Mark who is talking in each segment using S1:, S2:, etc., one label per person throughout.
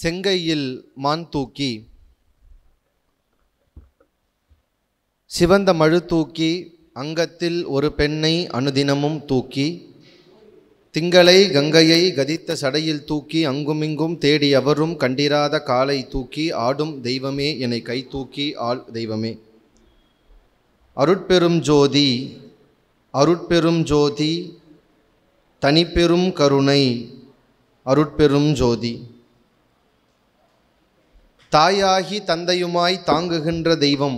S1: செங்கையில் மான் தூக்கி சிவந்த மழு தூக்கி அங்கத்தில் ஒரு பெண்ணை அனுதினமும் தூக்கி திங்களை கங்கையை கதித்த சடையில் தூக்கி அங்குமிங்கும் தேடி அவரும் கண்டிராத காலை தூக்கி ஆடும் தெய்வமே என்னை கை தூக்கி ஆள் தெய்வமே அருட்பெரும் ஜோதி அருட்பெரும் ஜோதி தனிப்பெரும் கருணை அருட்பெரும் ஜோதி தாயாகி தந்தையுமாய் தாங்குகின்ற தெய்வம்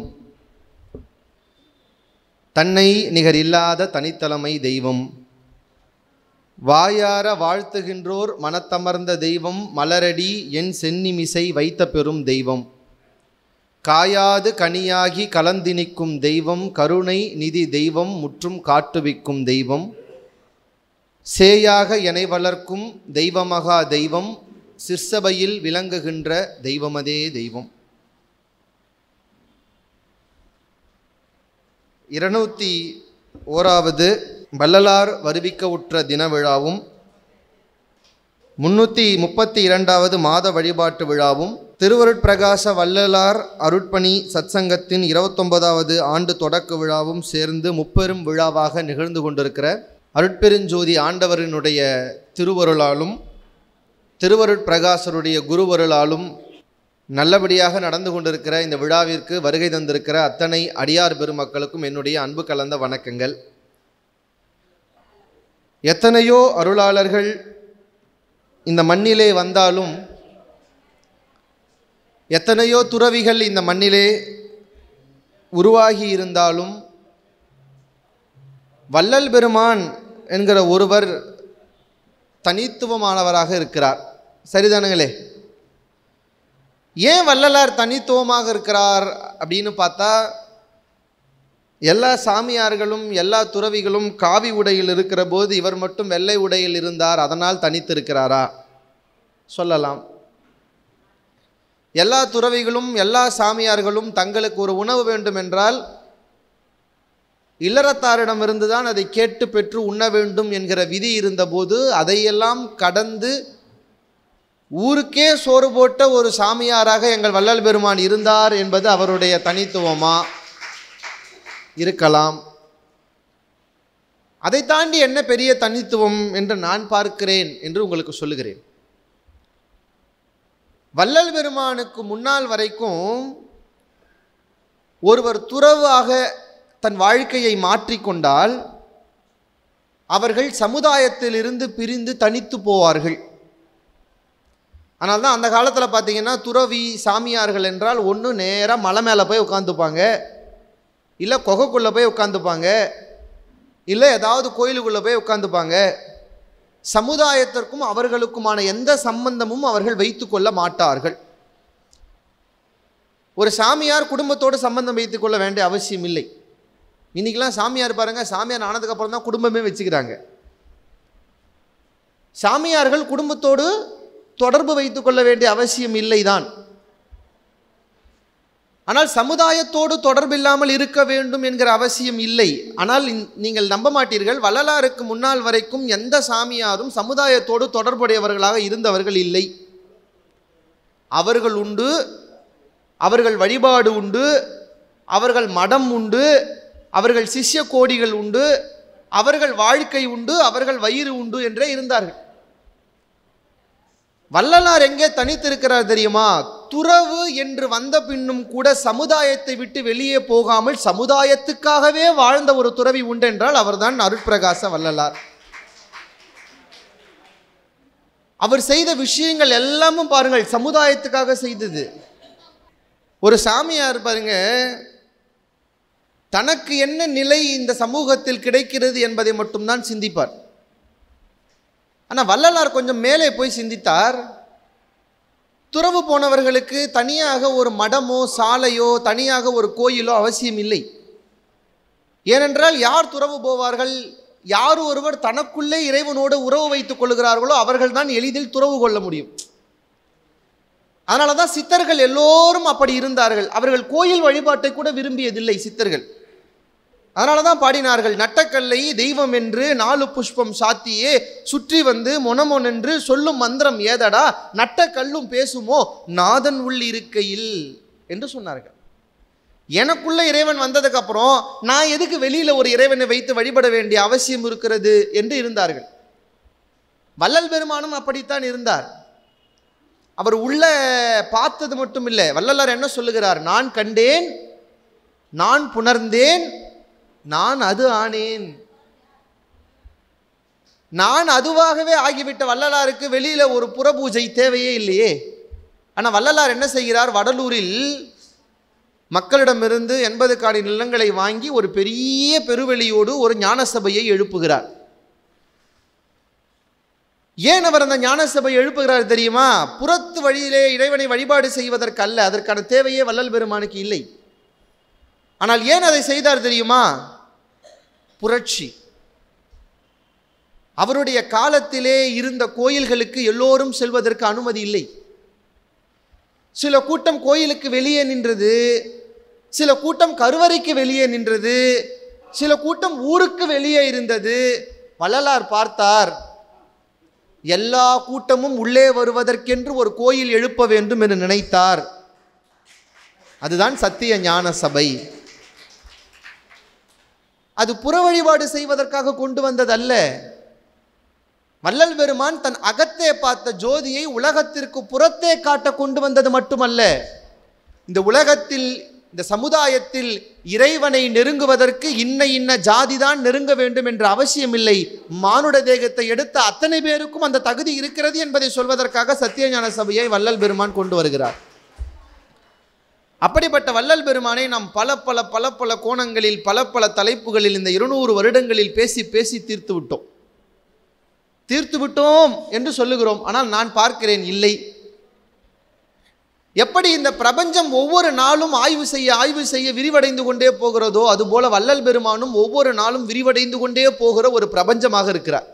S1: தன்னை நிகர் இல்லாத தனித்தலைமை தெய்வம் வாயார வாழ்த்துகின்றோர் மனத்தமர்ந்த தெய்வம் மலரடி என் சென்னிமிசை வைத்த பெறும் தெய்வம் காயாது கனியாகி கலந்தினிக்கும் தெய்வம் கருணை நிதி தெய்வம் முற்றும் காட்டுவிக்கும் தெய்வம் சேயாக என வளர்க்கும் தெய்வமகா தெய்வம் சிற்சபையில் விளங்குகின்ற தெய்வமதே தெய்வம் இருநூற்றி ஓராவது வள்ளலார் வருவிக்கவுற்ற தின விழாவும் முன்னூற்றி முப்பத்தி இரண்டாவது மாத வழிபாட்டு விழாவும் திருவருட்பிரகாச வள்ளலார் அருட்பணி சத்சங்கத்தின் இருபத்தொன்பதாவது ஆண்டு தொடக்க விழாவும் சேர்ந்து முப்பெரும் விழாவாக நிகழ்ந்து கொண்டிருக்கிற அருட்பெருஞ்சோதி ஆண்டவரினுடைய திருவருளாலும் திருவருட்பிரகாசருடைய குருவருளாலும் நல்லபடியாக நடந்து கொண்டிருக்கிற இந்த விழாவிற்கு வருகை தந்திருக்கிற அத்தனை அடியார் பெருமக்களுக்கும் என்னுடைய அன்பு கலந்த வணக்கங்கள் எத்தனையோ அருளாளர்கள் இந்த மண்ணிலே வந்தாலும் எத்தனையோ துறவிகள் இந்த மண்ணிலே உருவாகி இருந்தாலும் வள்ளல் பெருமான் என்கிற ஒருவர் தனித்துவமானவராக இருக்கிறார் சரிதானுங்களே ஏன் வள்ளலார் தனித்துவமாக இருக்கிறார் அப்படின்னு பார்த்தா எல்லா சாமியார்களும் எல்லா துறவிகளும் காவி உடையில் இருக்கிற போது இவர் மட்டும் வெள்ளை உடையில் இருந்தார் அதனால் தனித்திருக்கிறாரா சொல்லலாம் எல்லா துறவிகளும் எல்லா சாமியார்களும் தங்களுக்கு ஒரு உணவு வேண்டும் என்றால் இல்லறத்தாரிடமிருந்து தான் அதை கேட்டு பெற்று உண்ண வேண்டும் என்கிற விதி இருந்தபோது அதையெல்லாம் கடந்து ஊருக்கே சோறு போட்ட ஒரு சாமியாராக எங்கள் வள்ளல் பெருமான் இருந்தார் என்பது அவருடைய தனித்துவமாக இருக்கலாம் அதை தாண்டி என்ன பெரிய தனித்துவம் என்று நான் பார்க்கிறேன் என்று உங்களுக்கு சொல்லுகிறேன் வள்ளல் பெருமானுக்கு முன்னால் வரைக்கும் ஒருவர் துறவாக தன் வாழ்க்கையை மாற்றிக்கொண்டால் அவர்கள் சமுதாயத்திலிருந்து பிரிந்து தனித்து போவார்கள் ஆனால் தான் அந்த காலத்தில் பார்த்தீங்கன்னா துறவி சாமியார்கள் என்றால் ஒன்று நேராக மலை மேலே போய் உட்காந்துப்பாங்க இல்லை கொகைக்குள்ளே போய் உட்காந்துப்பாங்க இல்லை ஏதாவது கோயிலுக்குள்ளே போய் உட்காந்துப்பாங்க சமுதாயத்திற்கும் அவர்களுக்குமான எந்த சம்பந்தமும் அவர்கள் வைத்து கொள்ள மாட்டார்கள் ஒரு சாமியார் குடும்பத்தோடு சம்பந்தம் வைத்து கொள்ள வேண்டிய அவசியம் இல்லை இன்றைக்கெலாம் சாமியார் பாருங்கள் சாமியார் ஆனதுக்கப்புறம் தான் குடும்பமே வச்சுக்கிறாங்க சாமியார்கள் குடும்பத்தோடு தொடர்பு வைத்துக் கொள்ள வேண்டிய அவசியம் இல்லைதான் ஆனால் சமுதாயத்தோடு தொடர்பில்லாமல் இருக்க வேண்டும் என்கிற அவசியம் இல்லை ஆனால் நீங்கள் நம்ப மாட்டீர்கள் வள்ளலாருக்கு முன்னால் வரைக்கும் எந்த சாமியாரும் சமுதாயத்தோடு தொடர்புடையவர்களாக இருந்தவர்கள் இல்லை அவர்கள் உண்டு அவர்கள் வழிபாடு உண்டு அவர்கள் மடம் உண்டு அவர்கள் சிஷ்ய கோடிகள் உண்டு அவர்கள் வாழ்க்கை உண்டு அவர்கள் வயிறு உண்டு என்றே இருந்தார்கள் வள்ளலார் எங்கே தனித்திருக்கிறார் தெரியுமா துறவு என்று வந்த பின்னும் கூட சமுதாயத்தை விட்டு வெளியே போகாமல் சமுதாயத்துக்காகவே வாழ்ந்த ஒரு துறவி உண்டென்றால் அவர்தான் அருட்பிரகாச வள்ளலார் அவர் செய்த விஷயங்கள் எல்லாமும் பாருங்கள் சமுதாயத்துக்காக செய்தது ஒரு சாமியார் பாருங்க தனக்கு என்ன நிலை இந்த சமூகத்தில் கிடைக்கிறது என்பதை மட்டும்தான் சிந்திப்பார் ஆனால் வள்ளலார் கொஞ்சம் மேலே போய் சிந்தித்தார் துறவு போனவர்களுக்கு தனியாக ஒரு மடமோ சாலையோ தனியாக ஒரு கோயிலோ அவசியம் இல்லை ஏனென்றால் யார் துறவு போவார்கள் யார் ஒருவர் தனக்குள்ளே இறைவனோடு உறவு வைத்துக் கொள்கிறார்களோ அவர்கள் தான் எளிதில் துறவு கொள்ள முடியும் அதனால தான் சித்தர்கள் எல்லோரும் அப்படி இருந்தார்கள் அவர்கள் கோயில் வழிபாட்டை கூட விரும்பியதில்லை சித்தர்கள் அதனால தான் பாடினார்கள் நட்டக்கல்லை தெய்வம் என்று நாலு புஷ்பம் சாத்தியே சுற்றி வந்து மொனமொன் என்று சொல்லும் மந்திரம் ஏதடா நட்டக்கல்லும் பேசுமோ நாதன் உள் இருக்கையில் என்று சொன்னார்கள் எனக்குள்ள இறைவன் வந்ததுக்கப்புறம் நான் எதுக்கு வெளியில் ஒரு இறைவனை வைத்து வழிபட வேண்டிய அவசியம் இருக்கிறது என்று இருந்தார்கள் வள்ளல் பெருமானும் அப்படித்தான் இருந்தார் அவர் உள்ள பார்த்தது மட்டும் இல்லை வள்ளலார் என்ன சொல்லுகிறார் நான் கண்டேன் நான் புணர்ந்தேன் நான் அது ஆனேன் நான் அதுவாகவே ஆகிவிட்ட வள்ளலாருக்கு வெளியில் ஒரு புறபூஜை தேவையே இல்லையே ஆனால் வள்ளலார் என்ன செய்கிறார் வடலூரில் மக்களிடமிருந்து எண்பது காடி நிலங்களை வாங்கி ஒரு பெரிய பெருவெளியோடு ஒரு ஞான சபையை எழுப்புகிறார் ஏன் அவர் அந்த ஞான சபை எழுப்புகிறார் தெரியுமா புறத்து வழியிலே இறைவனை வழிபாடு செய்வதற்கல்ல அதற்கான தேவையே வள்ளல் பெருமானுக்கு இல்லை ஆனால் ஏன் அதை செய்தார் தெரியுமா புரட்சி அவருடைய காலத்திலே இருந்த கோயில்களுக்கு எல்லோரும் செல்வதற்கு அனுமதி இல்லை சில கூட்டம் கோயிலுக்கு வெளியே நின்றது சில கூட்டம் கருவறைக்கு வெளியே நின்றது சில கூட்டம் ஊருக்கு வெளியே இருந்தது வள்ளலார் பார்த்தார் எல்லா கூட்டமும் உள்ளே வருவதற்கென்று ஒரு கோயில் எழுப்ப வேண்டும் என்று நினைத்தார் அதுதான் சத்திய ஞான சபை அது புற வழிபாடு செய்வதற்காக கொண்டு வந்ததல்ல வல்லல் பெருமான் தன் அகத்தே பார்த்த ஜோதியை உலகத்திற்கு புறத்தே காட்ட கொண்டு வந்தது மட்டுமல்ல இந்த உலகத்தில் இந்த சமுதாயத்தில் இறைவனை நெருங்குவதற்கு இன்ன இன்ன ஜாதி தான் நெருங்க வேண்டும் என்ற அவசியமில்லை மானுட தேகத்தை எடுத்த அத்தனை பேருக்கும் அந்த தகுதி இருக்கிறது என்பதை சொல்வதற்காக சத்தியஞான சபையை வல்லல் பெருமான் கொண்டு வருகிறார் அப்படிப்பட்ட வல்லல் பெருமானை நாம் பல பல பல பல கோணங்களில் பல பல தலைப்புகளில் இந்த இருநூறு வருடங்களில் பேசி பேசி தீர்த்து விட்டோம் தீர்த்து விட்டோம் என்று சொல்லுகிறோம் ஆனால் நான் பார்க்கிறேன் இல்லை எப்படி இந்த பிரபஞ்சம் ஒவ்வொரு நாளும் ஆய்வு செய்ய ஆய்வு செய்ய விரிவடைந்து கொண்டே போகிறதோ அதுபோல வல்லல் பெருமானும் ஒவ்வொரு நாளும் விரிவடைந்து கொண்டே போகிற ஒரு பிரபஞ்சமாக இருக்கிறார்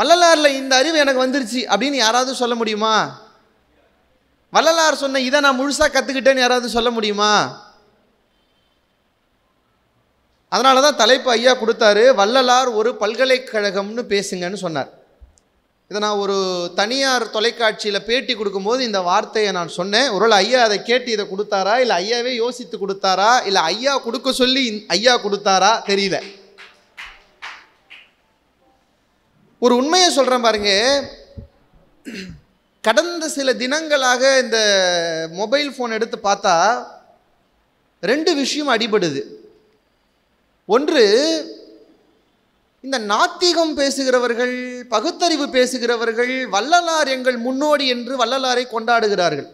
S1: வள்ளலாரில் இந்த அறிவு எனக்கு வந்துருச்சு அப்படின்னு யாராவது சொல்ல முடியுமா வள்ளலார் சொன்ன இதை நான் முழுசாக கற்றுக்கிட்டேன்னு யாராவது சொல்ல முடியுமா அதனால தான் தலைப்பு ஐயா கொடுத்தாரு வள்ளலார் ஒரு பல்கலைக்கழகம்னு பேசுங்கன்னு சொன்னார் இதை நான் ஒரு தனியார் தொலைக்காட்சியில் பேட்டி கொடுக்கும்போது இந்த வார்த்தையை நான் சொன்னேன் ஒருவேளை ஐயா அதை கேட்டு இதை கொடுத்தாரா இல்லை ஐயாவே யோசித்து கொடுத்தாரா இல்லை ஐயா கொடுக்க சொல்லி ஐயா கொடுத்தாரா தெரியல ஒரு உண்மையை சொல்கிறேன் பாருங்க கடந்த சில தினங்களாக இந்த மொபைல் ஃபோன் எடுத்து பார்த்தா ரெண்டு விஷயம் அடிபடுது ஒன்று இந்த நாத்திகம் பேசுகிறவர்கள் பகுத்தறிவு பேசுகிறவர்கள் வள்ளலார் எங்கள் முன்னோடி என்று வள்ளலாரை கொண்டாடுகிறார்கள்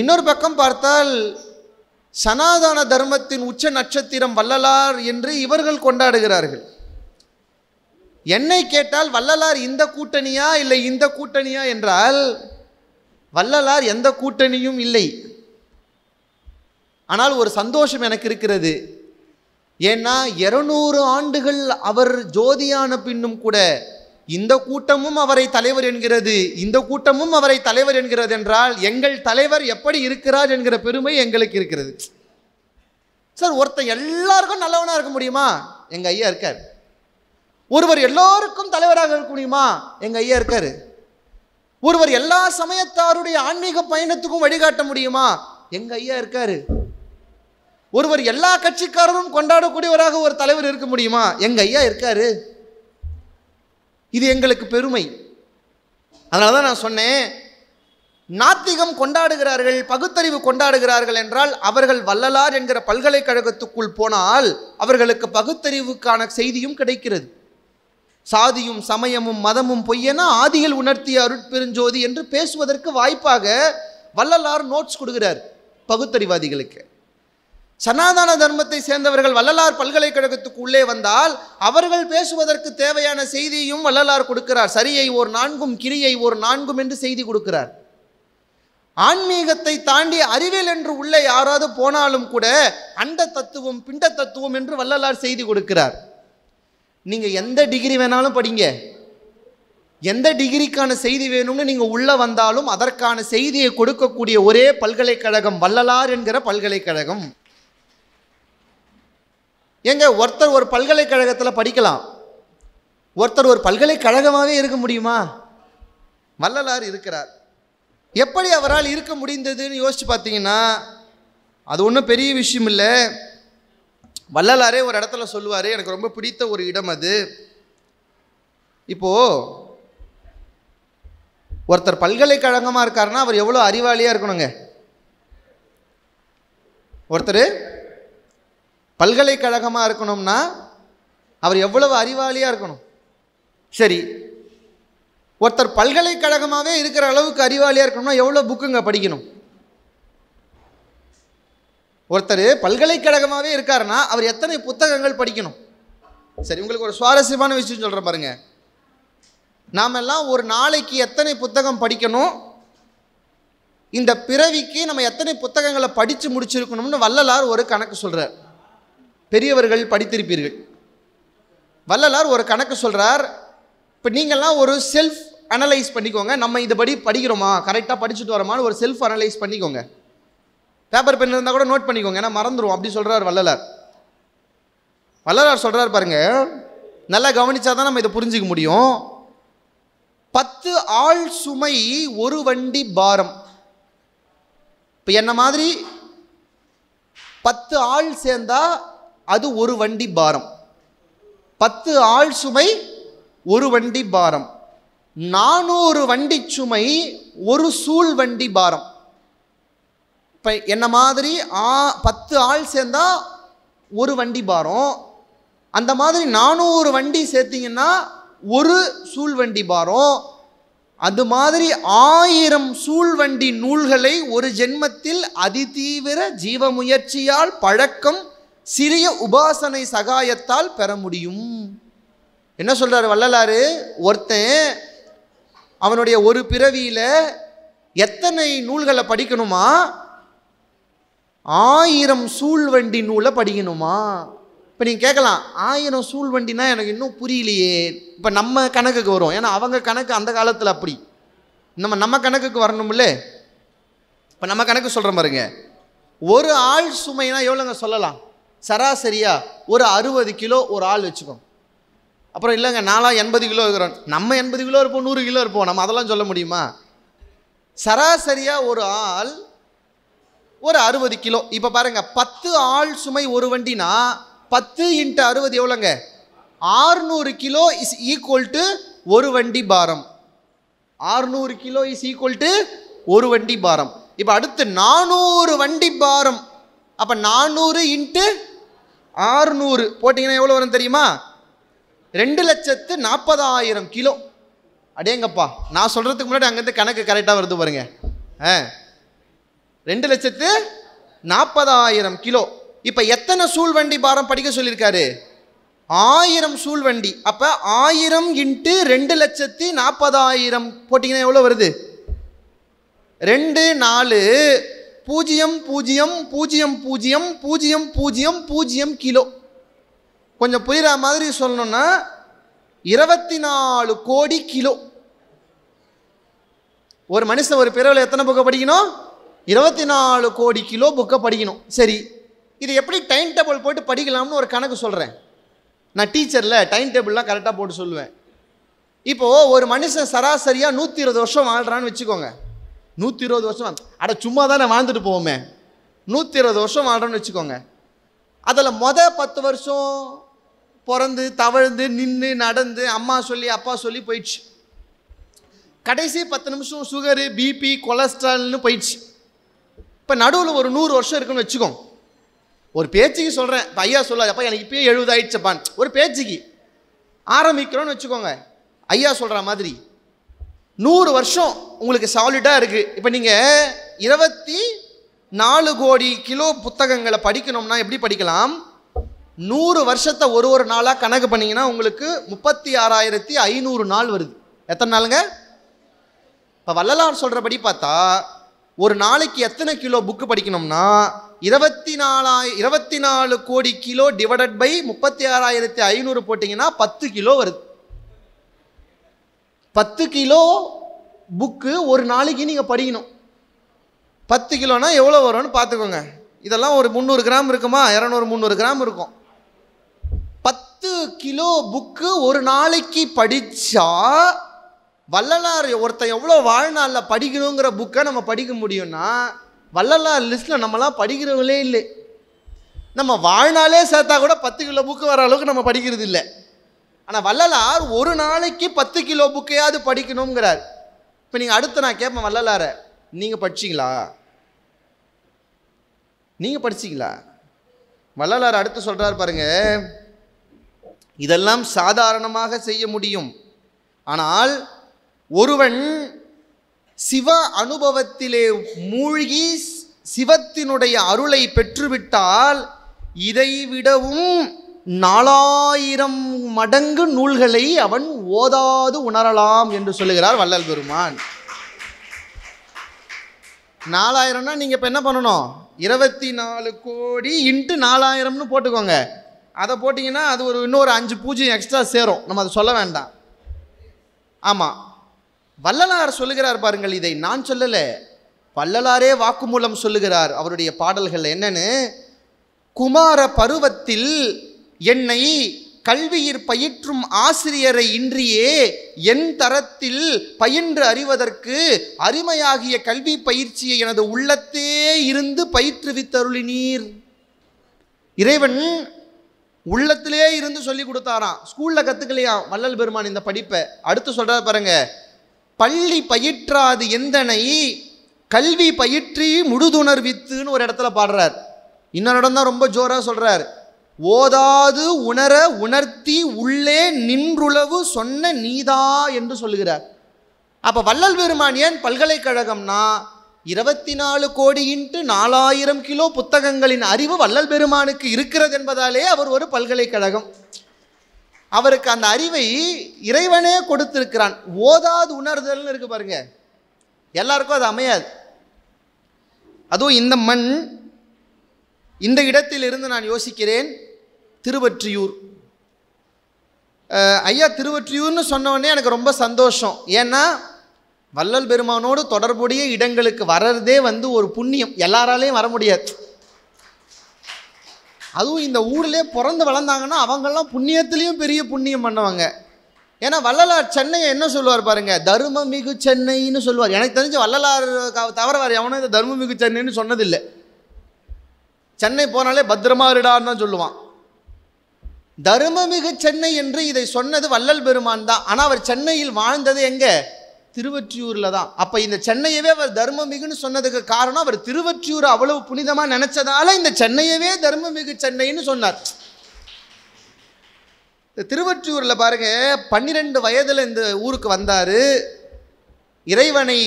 S1: இன்னொரு பக்கம் பார்த்தால் சனாதன தர்மத்தின் உச்ச நட்சத்திரம் வள்ளலார் என்று இவர்கள் கொண்டாடுகிறார்கள் என்னை கேட்டால் வள்ளலார் இந்த கூட்டணியா இல்லை இந்த கூட்டணியா என்றால் வள்ளலார் எந்த கூட்டணியும் இல்லை ஆனால் ஒரு சந்தோஷம் எனக்கு இருக்கிறது ஏன்னா இருநூறு ஆண்டுகள் அவர் ஜோதியான பின்னும் கூட இந்த கூட்டமும் அவரை தலைவர் என்கிறது இந்த கூட்டமும் அவரை தலைவர் என்கிறது என்றால் எங்கள் தலைவர் எப்படி இருக்கிறார் என்கிற பெருமை எங்களுக்கு இருக்கிறது சார் ஒருத்தன் எல்லாருக்கும் நல்லவனாக இருக்க முடியுமா எங்கள் ஐயா இருக்கார் ஒருவர் எல்லோருக்கும் தலைவராக இருக்க முடியுமா எங்கள் ஐயா இருக்காரு ஒருவர் எல்லா சமயத்தாருடைய ஆன்மீக பயணத்துக்கும் வழிகாட்ட முடியுமா எங்கள் ஐயா இருக்காரு ஒருவர் எல்லா கட்சிக்காரரும் கொண்டாடக்கூடியவராக ஒரு தலைவர் இருக்க முடியுமா எங்கள் ஐயா இருக்காரு இது எங்களுக்கு பெருமை அதனால தான் நான் சொன்னேன் நாத்திகம் கொண்டாடுகிறார்கள் பகுத்தறிவு கொண்டாடுகிறார்கள் என்றால் அவர்கள் வள்ளலார் என்கிற பல்கலைக்கழகத்துக்குள் போனால் அவர்களுக்கு பகுத்தறிவுக்கான செய்தியும் கிடைக்கிறது சாதியும் சமயமும் மதமும் பொய்யென ஆதியில் உணர்த்திய அருட்பெருஞ்சோதி என்று பேசுவதற்கு வாய்ப்பாக வள்ளலார் நோட்ஸ் கொடுக்கிறார் பகுத்தறிவாதிகளுக்கு சனாதன தர்மத்தை சேர்ந்தவர்கள் வள்ளலார் பல்கலைக்கழகத்துக்கு உள்ளே வந்தால் அவர்கள் பேசுவதற்கு தேவையான செய்தியும் வள்ளலார் கொடுக்கிறார் சரியை ஓர் நான்கும் கிரியை ஓர் நான்கும் என்று செய்தி கொடுக்கிறார் ஆன்மீகத்தை தாண்டி அறிவியல் என்று உள்ளே யாராவது போனாலும் கூட அண்ட தத்துவம் பிண்ட தத்துவம் என்று வள்ளலார் செய்தி கொடுக்கிறார் நீங்கள் எந்த டிகிரி வேணாலும் படிங்க எந்த டிகிரிக்கான செய்தி வேணும்னு நீங்கள் உள்ளே வந்தாலும் அதற்கான செய்தியை கொடுக்கக்கூடிய ஒரே பல்கலைக்கழகம் வள்ளலார் என்கிற பல்கலைக்கழகம் எங்க ஒருத்தர் ஒரு பல்கலைக்கழகத்தில் படிக்கலாம் ஒருத்தர் ஒரு பல்கலைக்கழகமாகவே இருக்க முடியுமா வள்ளலார் இருக்கிறார் எப்படி அவரால் இருக்க முடிந்ததுன்னு யோசித்து பார்த்தீங்கன்னா அது ஒன்றும் பெரிய விஷயம் இல்லை வள்ளலாரே ஒரு இடத்துல சொல்லுவார் எனக்கு ரொம்ப பிடித்த ஒரு இடம் அது இப்போது ஒருத்தர் பல்கலைக்கழகமாக இருக்காருன்னா அவர் எவ்வளோ அறிவாளியாக இருக்கணுங்க ஒருத்தர் பல்கலைக்கழகமாக இருக்கணும்னா அவர் எவ்வளவு அறிவாளியாக இருக்கணும் சரி ஒருத்தர் பல்கலைக்கழகமாகவே இருக்கிற அளவுக்கு அறிவாளியாக இருக்கணும்னா எவ்வளோ புக்குங்க படிக்கணும் ஒருத்தர் பல்கலைக்கழகமாகவே இருக்காருன்னா அவர் எத்தனை புத்தகங்கள் படிக்கணும் சரி உங்களுக்கு ஒரு சுவாரஸ்யமான விஷயம் சொல்கிறேன் பாருங்கள் நாமெல்லாம் ஒரு நாளைக்கு எத்தனை புத்தகம் படிக்கணும் இந்த பிறவிக்கு நம்ம எத்தனை புத்தகங்களை படித்து முடிச்சிருக்கணும்னு வள்ளலார் ஒரு கணக்கு சொல்கிறார் பெரியவர்கள் படித்திருப்பீர்கள் வள்ளலார் ஒரு கணக்கு சொல்கிறார் இப்போ நீங்கள்லாம் ஒரு செல்ஃப் அனலைஸ் பண்ணிக்கோங்க நம்ம இதுபடி படிக்கிறோமா கரெக்டாக படிச்சுட்டு வரோமான்னு ஒரு செல்ஃப் அனலைஸ் பண்ணிக்கோங்க பேப்பர் பென் இருந்தால் கூட நோட் பண்ணிக்கோங்க ஏன்னா மறந்துடும் அப்படி சொல்கிறார் வள்ளலார் வள்ளலார் சொல்கிறார் பாருங்கள் நல்லா கவனித்தா தான் நம்ம இதை புரிஞ்சிக்க முடியும் பத்து ஆள் சுமை ஒரு வண்டி பாரம் இப்போ என்ன மாதிரி பத்து ஆள் சேர்ந்தா அது ஒரு வண்டி பாரம் பத்து ஆள் சுமை ஒரு வண்டி பாரம் நானூறு வண்டி சுமை ஒரு சூழ் வண்டி பாரம் இப்போ என்ன மாதிரி ஆ பத்து ஆள் சேர்ந்தால் ஒரு வண்டி பாரம் அந்த மாதிரி நானும் ஒரு வண்டி சேர்த்திங்கன்னா ஒரு சூழ் வண்டி பாரம் அது மாதிரி ஆயிரம் சூழ்வண்டி நூல்களை ஒரு ஜென்மத்தில் அதிதீவிர ஜீவ முயற்சியால் பழக்கம் சிறிய உபாசனை சகாயத்தால் பெற முடியும் என்ன சொல்கிறார் வள்ளலாறு ஒருத்தன் அவனுடைய ஒரு பிறவியில் எத்தனை நூல்களை படிக்கணுமா ஆயிரம் சூழ்வண்டி நூலை படிக்கணுமா இப்போ நீங்கள் கேட்கலாம் ஆயிரம் சூழ்வண்டினா எனக்கு இன்னும் புரியலையே இப்போ நம்ம கணக்குக்கு வரும் ஏன்னா அவங்க கணக்கு அந்த காலத்தில் அப்படி நம்ம நம்ம கணக்குக்கு வரணும்ல இப்போ நம்ம கணக்கு சொல்கிற பாருங்க ஒரு ஆள் சுமைனா எவ்வளோங்க சொல்லலாம் சராசரியாக ஒரு அறுபது கிலோ ஒரு ஆள் வச்சுக்கோம் அப்புறம் இல்லைங்க நாலாம் எண்பது கிலோ இருக்கிறோம் நம்ம எண்பது கிலோ இருப்போம் நூறு கிலோ இருப்போம் நம்ம அதெல்லாம் சொல்ல முடியுமா சராசரியாக ஒரு ஆள் ஒரு அறுபது கிலோ இப்போ பாருங்கள் பத்து ஆள் சுமை ஒரு வண்டினா பத்து இன்ட்டு அறுபது எவ்வளோங்க ஆறுநூறு கிலோ இஸ் ஈக்குவல் டு ஒரு வண்டி பாரம் ஆறுநூறு கிலோ இஸ் ஈக்குவல் டு ஒரு வண்டி பாரம் இப்போ அடுத்து நானூறு வண்டி பாரம் அப்போ நானூறு இன்ட்டு ஆறுநூறு போட்டிங்கன்னா எவ்வளோ வரும் தெரியுமா ரெண்டு லட்சத்து நாற்பதாயிரம் கிலோ அடேங்கப்பா நான் சொல்கிறதுக்கு முன்னாடி அங்கேருந்து கணக்கு கரெக்டாக வருது பாருங்கள் ஆ ரெண்டு லட்சத்து நாற்பதாயிரம் கிலோ இப்போ எத்தனை சூழ்வண்டி பாரம் படிக்க சொல்லியிருக்காரு ஆயிரம் சூழ்வண்டி அப்போ ஆயிரம் இன்ட்டு ரெண்டு லட்சத்தி நாற்பதாயிரம் போட்டிங்கன்னா எவ்வளோ வருது ரெண்டு நாலு பூஜ்ஜியம் பூஜ்ஜியம் பூஜ்ஜியம் பூஜ்ஜியம் பூஜ்ஜியம் பூஜ்ஜியம் பூஜ்ஜியம் கிலோ கொஞ்சம் புரிகிற மாதிரி சொல்லணும்னா இருபத்தி நாலு கோடி கிலோ ஒரு மனுஷன் ஒரு பிறவில் எத்தனை புக்கை படிக்கணும் இருபத்தி நாலு கோடி கிலோ புக்கை படிக்கணும் சரி இது எப்படி டைம் டேபிள் போட்டு படிக்கலாம்னு ஒரு கணக்கு சொல்கிறேன் நான் டீச்சரில் டைம் டேபிள்லாம் கரெக்டாக போட்டு சொல்லுவேன் இப்போது ஒரு மனுஷன் சராசரியாக நூற்றி இருபது வருஷம் வாழ்கிறான்னு வச்சுக்கோங்க நூற்றி இருபது வருஷம் அட சும்மா தானே வாழ்ந்துட்டு போவோமே நூற்றி இருபது வருஷம் வாழ்கிறோன்னு வச்சுக்கோங்க அதில் மொதல் பத்து வருஷம் பிறந்து தவழ்ந்து நின்று நடந்து அம்மா சொல்லி அப்பா சொல்லி போயிடுச்சு கடைசி பத்து நிமிஷம் சுகரு பிபி கொலஸ்ட்ரால்னு போயிடுச்சு இப்போ நடுவில் ஒரு நூறு வருஷம் இருக்குன்னு வச்சுக்கோம் ஒரு பேச்சுக்கு சொல்கிறேன் இப்போ ஐயா சொல்லாது அப்பா எனக்கு இப்போயே எழுபது ஆயிடுச்சப்பான் ஒரு பேச்சுக்கு ஆரம்பிக்கிறோன்னு வச்சுக்கோங்க ஐயா சொல்கிற மாதிரி நூறு வருஷம் உங்களுக்கு சாலிடாக இருக்குது இப்போ நீங்கள் இருபத்தி நாலு கோடி கிலோ புத்தகங்களை படிக்கணும்னா எப்படி படிக்கலாம் நூறு வருஷத்தை ஒரு ஒரு நாளாக கணக்கு பண்ணிங்கன்னா உங்களுக்கு முப்பத்தி ஆறாயிரத்தி ஐநூறு நாள் வருது எத்தனை நாளுங்க இப்போ வள்ளலார் சொல்கிறபடி பார்த்தா ஒரு நாளைக்கு எத்தனை கிலோ புக்கு படிக்கணும்னா இருபத்தி நாலாய் இருபத்தி நாலு கோடி கிலோ டிவைடட் பை முப்பத்தி ஆறாயிரத்தி ஐநூறு போட்டிங்கன்னா பத்து கிலோ வருது பத்து கிலோ புக்கு ஒரு நாளைக்கு நீங்கள் படிக்கணும் பத்து கிலோனா எவ்வளோ வரும்னு பார்த்துக்கோங்க இதெல்லாம் ஒரு முந்நூறு கிராம் இருக்குமா இரநூறு முந்நூறு கிராம் இருக்கும் பத்து கிலோ புக்கு ஒரு நாளைக்கு படித்தா வள்ளலார் ஒருத்தன் எவ்வளோ வாழ்நாளில் படிக்கணுங்கிற புக்கை நம்ம படிக்க முடியும்னா வள்ளலார் லிஸ்ட்டில் நம்மளாம் படிக்கிறவங்களே இல்லை நம்ம வாழ்நாளே சேர்த்தா கூட பத்து கிலோ புக்கு வர அளவுக்கு நம்ம படிக்கிறது இல்லை ஆனால் வள்ளலார் ஒரு நாளைக்கு பத்து கிலோ புக்கையாவது படிக்கணுங்கிறார் இப்போ நீங்கள் அடுத்து நான் கேட்பேன் வள்ளலாரை நீங்கள் படிச்சிங்களா நீங்கள் படிச்சிங்களா வள்ளலார் அடுத்து சொல்கிறார் பாருங்க இதெல்லாம் சாதாரணமாக செய்ய முடியும் ஆனால் ஒருவன் சிவ அனுபவத்திலே மூழ்கி சிவத்தினுடைய அருளை பெற்றுவிட்டால் இதைவிடவும் நாலாயிரம் மடங்கு நூல்களை அவன் ஓதாது உணரலாம் என்று சொல்லுகிறார் வள்ளல் பெருமான் நாலாயிரம்னா நீங்கள் இப்போ என்ன பண்ணணும் இருபத்தி நாலு கோடி இன்ட்டு நாலாயிரம்னு போட்டுக்கோங்க அதை போட்டிங்கன்னா அது ஒரு இன்னொரு அஞ்சு பூஜ்ஜியம் எக்ஸ்ட்ரா சேரும் நம்ம அதை சொல்ல வேண்டாம் ஆமாம் வள்ளலார் சொல்லுகிறார் பாருங்கள் இதை நான் சொல்லலை வள்ளலாரே வாக்குமூலம் சொல்லுகிறார் அவருடைய பாடல்கள் என்னன்னு குமார பருவத்தில் என்னை கல்வியிற் பயிற்றும் ஆசிரியரை இன்றியே என் தரத்தில் பயின்று அறிவதற்கு அருமையாகிய கல்வி பயிற்சியை எனது உள்ளத்தே இருந்து பயிற்றுவித்தருளினீர் இறைவன் உள்ளத்திலே இருந்து சொல்லி கொடுத்தாராம் ஸ்கூலில் கற்றுக்கலையாம் வள்ளல் பெருமான் இந்த படிப்பை அடுத்து சொல்கிறார் பாருங்கள் பள்ளி பயிற்றாது எந்தனை கல்வி பயிற்றி முழுதுணர்வித்துன்னு ஒரு இடத்துல பாடுறார் இன்னொரு இடம் தான் ரொம்ப ஜோராக சொல்கிறார் ஓதாது உணர உணர்த்தி உள்ளே நின்றுளவு சொன்ன நீதா என்று சொல்லுகிறார் அப்போ வள்ளல் பெருமான் ஏன் பல்கலைக்கழகம்னா இருபத்தி நாலு கோடி இன்ட்டு நாலாயிரம் கிலோ புத்தகங்களின் அறிவு வள்ளல் பெருமானுக்கு இருக்கிறது என்பதாலே அவர் ஒரு பல்கலைக்கழகம் அவருக்கு அந்த அறிவை இறைவனே கொடுத்திருக்கிறான் ஓதாது உணர்தல்னு இருக்குது பாருங்க எல்லாருக்கும் அது அமையாது அதுவும் இந்த மண் இந்த இடத்தில் இருந்து நான் யோசிக்கிறேன் திருவற்றியூர் ஐயா திருவற்றியூர்னு சொன்னவொடனே எனக்கு ரொம்ப சந்தோஷம் ஏன்னா வள்ளல் பெருமானோடு தொடர்புடைய இடங்களுக்கு வர்றதே வந்து ஒரு புண்ணியம் எல்லாராலையும் வர முடியாது அதுவும் இந்த ஊர்லேயே பிறந்து வளர்ந்தாங்கன்னா அவங்கெல்லாம் புண்ணியத்துலேயும் பெரிய புண்ணியம் பண்ணுவாங்க ஏன்னா வள்ளலார் சென்னையை என்ன சொல்லுவார் பாருங்க தர்ம மிகு சென்னைன்னு சொல்லுவார் எனக்கு தெரிஞ்ச வள்ளலார் தவிர வேறு எவனும் இந்த தர்ம மிகு சென்னைன்னு சொன்னதில்லை சென்னை போனாலே பத்திரமா இருடான்னு தான் சொல்லுவான் தர்மமிகு சென்னை என்று இதை சொன்னது வள்ளல் பெருமான் தான் ஆனால் அவர் சென்னையில் வாழ்ந்தது எங்கே திருவற்றியூரில் தான் அப்போ இந்த சென்னையவே அவர் தர்மமிகுன்னு சொன்னதுக்கு காரணம் அவர் திருவற்றியூர் அவ்வளவு புனிதமாக நினச்சதால இந்த சென்னையவே தர்மமிகு சென்னைன்னு சொன்னார் இந்த திருவற்றியூரில் பாருங்க பன்னிரெண்டு வயதில் இந்த ஊருக்கு வந்தார் இறைவனை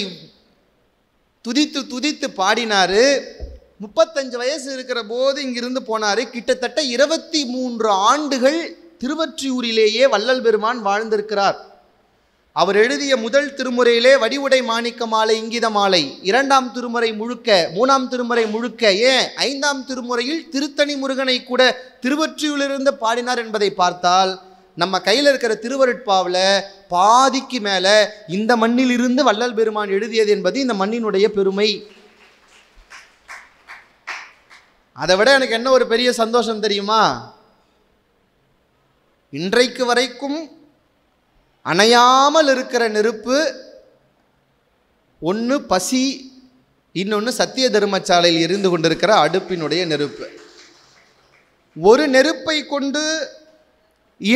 S1: துதித்து துதித்து பாடினார் முப்பத்தஞ்சு வயசு இருக்கிற போது இங்கிருந்து போனார் கிட்டத்தட்ட இருபத்தி மூன்று ஆண்டுகள் திருவற்றியூரிலேயே வள்ளல் பெருமான் வாழ்ந்திருக்கிறார் அவர் எழுதிய முதல் திருமுறையிலே வடிவுடை மாணிக்க மாலை இங்கித மாலை இரண்டாம் திருமுறை முழுக்க மூணாம் திருமுறை முழுக்க ஏன் ஐந்தாம் திருமுறையில் திருத்தணி முருகனை கூட திருவற்றியிலிருந்து பாடினார் என்பதை பார்த்தால் நம்ம கையில் இருக்கிற திருவருட்பாவில் பாதிக்கு மேலே இந்த மண்ணிலிருந்து வள்ளல் பெருமான் எழுதியது என்பது இந்த மண்ணினுடைய பெருமை அதை விட எனக்கு என்ன ஒரு பெரிய சந்தோஷம் தெரியுமா இன்றைக்கு வரைக்கும் அணையாமல் இருக்கிற நெருப்பு ஒன்று பசி இன்னொன்று சத்திய தர்மச்சாலையில் இருந்து கொண்டிருக்கிற அடுப்பினுடைய நெருப்பு ஒரு நெருப்பை கொண்டு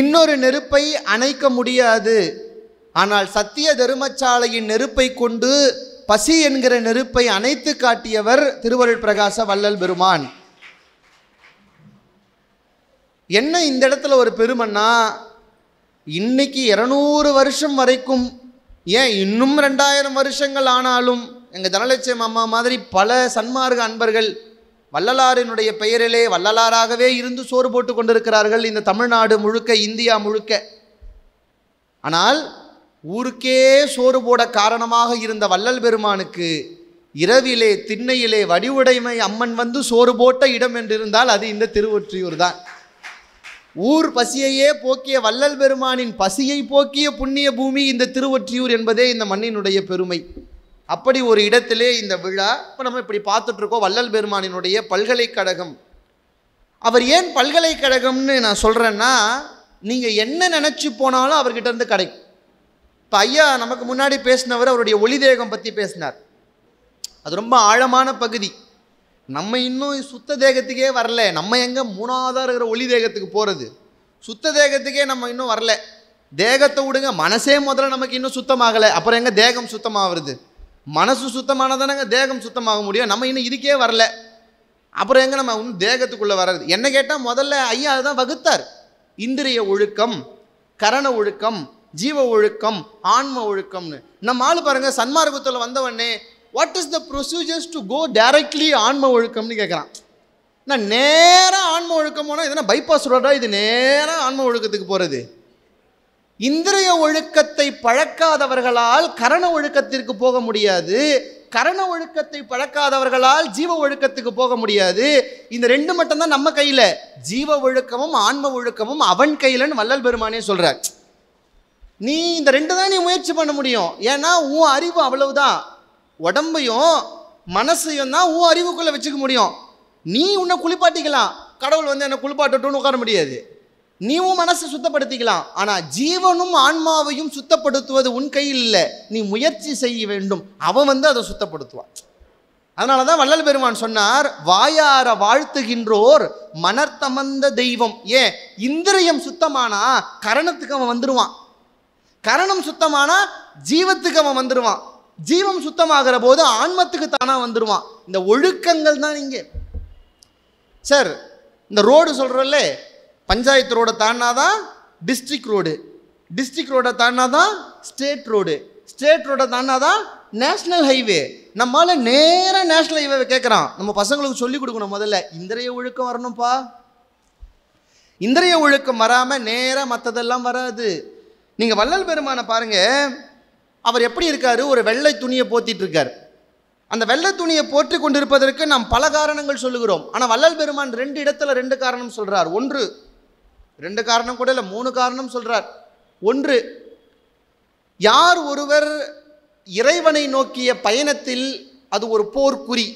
S1: இன்னொரு நெருப்பை அணைக்க முடியாது ஆனால் சத்திய தர்மச்சாலையின் நெருப்பை கொண்டு பசி என்கிற நெருப்பை அணைத்து காட்டியவர் திருவருள் பிரகாச வள்ளல் பெருமான் என்ன இந்த இடத்துல ஒரு பெருமன்னா இன்னைக்கு இரநூறு வருஷம் வரைக்கும் ஏன் இன்னும் ரெண்டாயிரம் வருஷங்கள் ஆனாலும் எங்கள் தனலட்சுமி அம்மா மாதிரி பல சன்மார்க அன்பர்கள் வள்ளலாரினுடைய பெயரிலே வள்ளலாராகவே இருந்து சோறு போட்டு கொண்டிருக்கிறார்கள் இந்த தமிழ்நாடு முழுக்க இந்தியா முழுக்க ஆனால் ஊருக்கே சோறு போட காரணமாக இருந்த வள்ளல் பெருமானுக்கு இரவிலே திண்ணையிலே வடிவுடைமை அம்மன் வந்து சோறு போட்ட இடம் என்றிருந்தால் அது இந்த திருவொற்றியூர் தான் ஊர் பசியையே போக்கிய வள்ளல் பெருமானின் பசியை போக்கிய புண்ணிய பூமி இந்த திருவொற்றியூர் என்பதே இந்த மண்ணினுடைய பெருமை அப்படி ஒரு இடத்திலே இந்த விழா இப்போ நம்ம இப்படி பார்த்துட்ருக்கோம் வள்ளல் பெருமானினுடைய பல்கலைக்கழகம் அவர் ஏன் பல்கலைக்கழகம்னு நான் சொல்கிறேன்னா நீங்கள் என்ன நினச்சி போனாலும் அவர்கிட்ட இருந்து கிடைக்கும் இப்போ ஐயா நமக்கு முன்னாடி பேசினவர் அவருடைய ஒளிதேகம் பற்றி பேசினார் அது ரொம்ப ஆழமான பகுதி நம்ம இன்னும் சுத்த தேகத்துக்கே வரல நம்ம எங்கே மூணாவதாக இருக்கிற ஒளி தேகத்துக்கு போகிறது சுத்த தேகத்துக்கே நம்ம இன்னும் வரல தேகத்தை விடுங்க மனசே முதல்ல நமக்கு இன்னும் சுத்தமாகலை அப்புறம் எங்கே தேகம் சுத்தமாகிறது மனசு சுத்தமானதானங்க தேகம் சுத்தமாக முடியும் நம்ம இன்னும் இதுக்கே வரல அப்புறம் எங்கே நம்ம இன்னும் தேகத்துக்குள்ளே வர்றது என்ன கேட்டால் முதல்ல ஐயா தான் வகுத்தார் இந்திரிய ஒழுக்கம் கரண ஒழுக்கம் ஜீவ ஒழுக்கம் ஆன்ம ஒழுக்கம்னு நம்ம ஆள் பாருங்கள் சன்மார்க்கத்தில் வந்தவொடனே what is the procedures to go directly ஆன்ம ஒழுக்கம்னு கேட்குறான் நான் நேராக ஆன்ம ஒழுக்கம் போனால் எதனா பைபாஸ் ரோடா இது நேராக ஆன்ம ஒழுக்கத்துக்கு போகிறது இந்திரிய ஒழுக்கத்தை பழக்காதவர்களால் கரண ஒழுக்கத்திற்கு போக முடியாது கரண ஒழுக்கத்தை பழக்காதவர்களால் ஜீவ ஒழுக்கத்துக்கு போக முடியாது இந்த ரெண்டு மட்டும்தான் நம்ம கையில் ஜீவ ஒழுக்கமும் ஆன்ம ஒழுக்கமும் அவன் கையிலன்னு வள்ளல் பெருமானே சொல்கிறார் நீ இந்த ரெண்டு தான் நீ முயற்சி பண்ண முடியும் ஏன்னா உன் அறிவு அவ்வளவுதான் உடம்பையும் மனசையும் தான் உன் அறிவுக்குள்ளே வச்சுக்க முடியும் நீ உன்னை குளிப்பாட்டிக்கலாம் கடவுள் வந்து என்னை குளிப்பாட்டட்டும்னு உட்கார முடியாது நீவும் மனசை சுத்தப்படுத்திக்கலாம் ஆனால் ஜீவனும் ஆன்மாவையும் சுத்தப்படுத்துவது உன் கையில் இல்லை நீ முயற்சி செய்ய வேண்டும் அவன் வந்து அதை சுத்தப்படுத்துவான் அதனால தான் வள்ளல் பெருமான் சொன்னார் வாயார வாழ்த்துகின்றோர் மனர்த்தமந்த தெய்வம் ஏன் இந்திரியம் சுத்தமானா கரணத்துக்கு அவன் வந்துடுவான் கரணம் சுத்தமானா ஜீவத்துக்கு அவன் வந்துடுவான் ஜீவம் சுத்தமாகிற போது ஆன்மத்துக்கு தானாக வந்துடுவான் இந்த ஒழுக்கங்கள் தான் இங்கே சார் இந்த ரோடு சொல்கிறல்ல பஞ்சாயத்து ரோடை தாண்டினா தான் டிஸ்ட்ரிக் ரோடு டிஸ்ட்ரிக் ரோடை தாண்டினா தான் ஸ்டேட் ரோடு ஸ்டேட் ரோடை தாண்டினா தான் நேஷ்னல் ஹைவே நம்மளால் நேராக நேஷ்னல் ஹைவே கேட்குறான் நம்ம பசங்களுக்கு சொல்லிக் கொடுக்கணும் முதல்ல இந்திரைய ஒழுக்கம் வரணும்ப்பா இந்திரிய ஒழுக்கம் வராமல் நேராக மற்றதெல்லாம் வராது நீங்கள் வள்ளல் பெருமானை பாருங்கள் அவர் எப்படி இருக்கார் ஒரு வெள்ளை துணியை போத்திட்டு இருக்கார் அந்த வெள்ளை துணியை போற்றி கொண்டிருப்பதற்கு நாம் பல காரணங்கள் சொல்லுகிறோம் ஆனால் வள்ளல் பெருமான் ரெண்டு இடத்துல ரெண்டு காரணம் சொல்கிறார் ஒன்று ரெண்டு காரணம் கூட இல்லை மூணு காரணம் சொல்கிறார் ஒன்று யார் ஒருவர் இறைவனை நோக்கிய பயணத்தில் அது ஒரு போர்க்குறி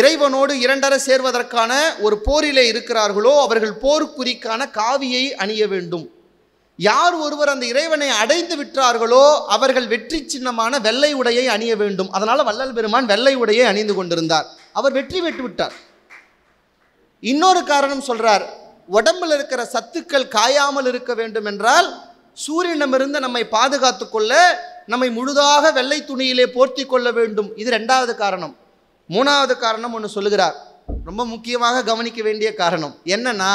S1: இறைவனோடு இரண்டர சேர்வதற்கான ஒரு போரிலே இருக்கிறார்களோ அவர்கள் போர்க்குறிக்கான காவியை அணிய வேண்டும் யார் ஒருவர் அந்த இறைவனை அடைந்து விட்டார்களோ அவர்கள் வெற்றி சின்னமான வெள்ளை உடையை அணிய வேண்டும் அதனால் வள்ளல் பெருமான் வெள்ளை உடையை அணிந்து கொண்டிருந்தார் அவர் வெற்றி பெற்று விட்டார் இன்னொரு காரணம் சொல்கிறார் உடம்பில் இருக்கிற சத்துக்கள் காயாமல் இருக்க வேண்டும் என்றால் சூரியனமிருந்து நம்மை பாதுகாத்து கொள்ள நம்மை முழுதாக வெள்ளை துணியிலே போர்த்தி கொள்ள வேண்டும் இது ரெண்டாவது காரணம் மூணாவது காரணம் ஒன்று சொல்லுகிறார் ரொம்ப முக்கியமாக கவனிக்க வேண்டிய காரணம் என்னன்னா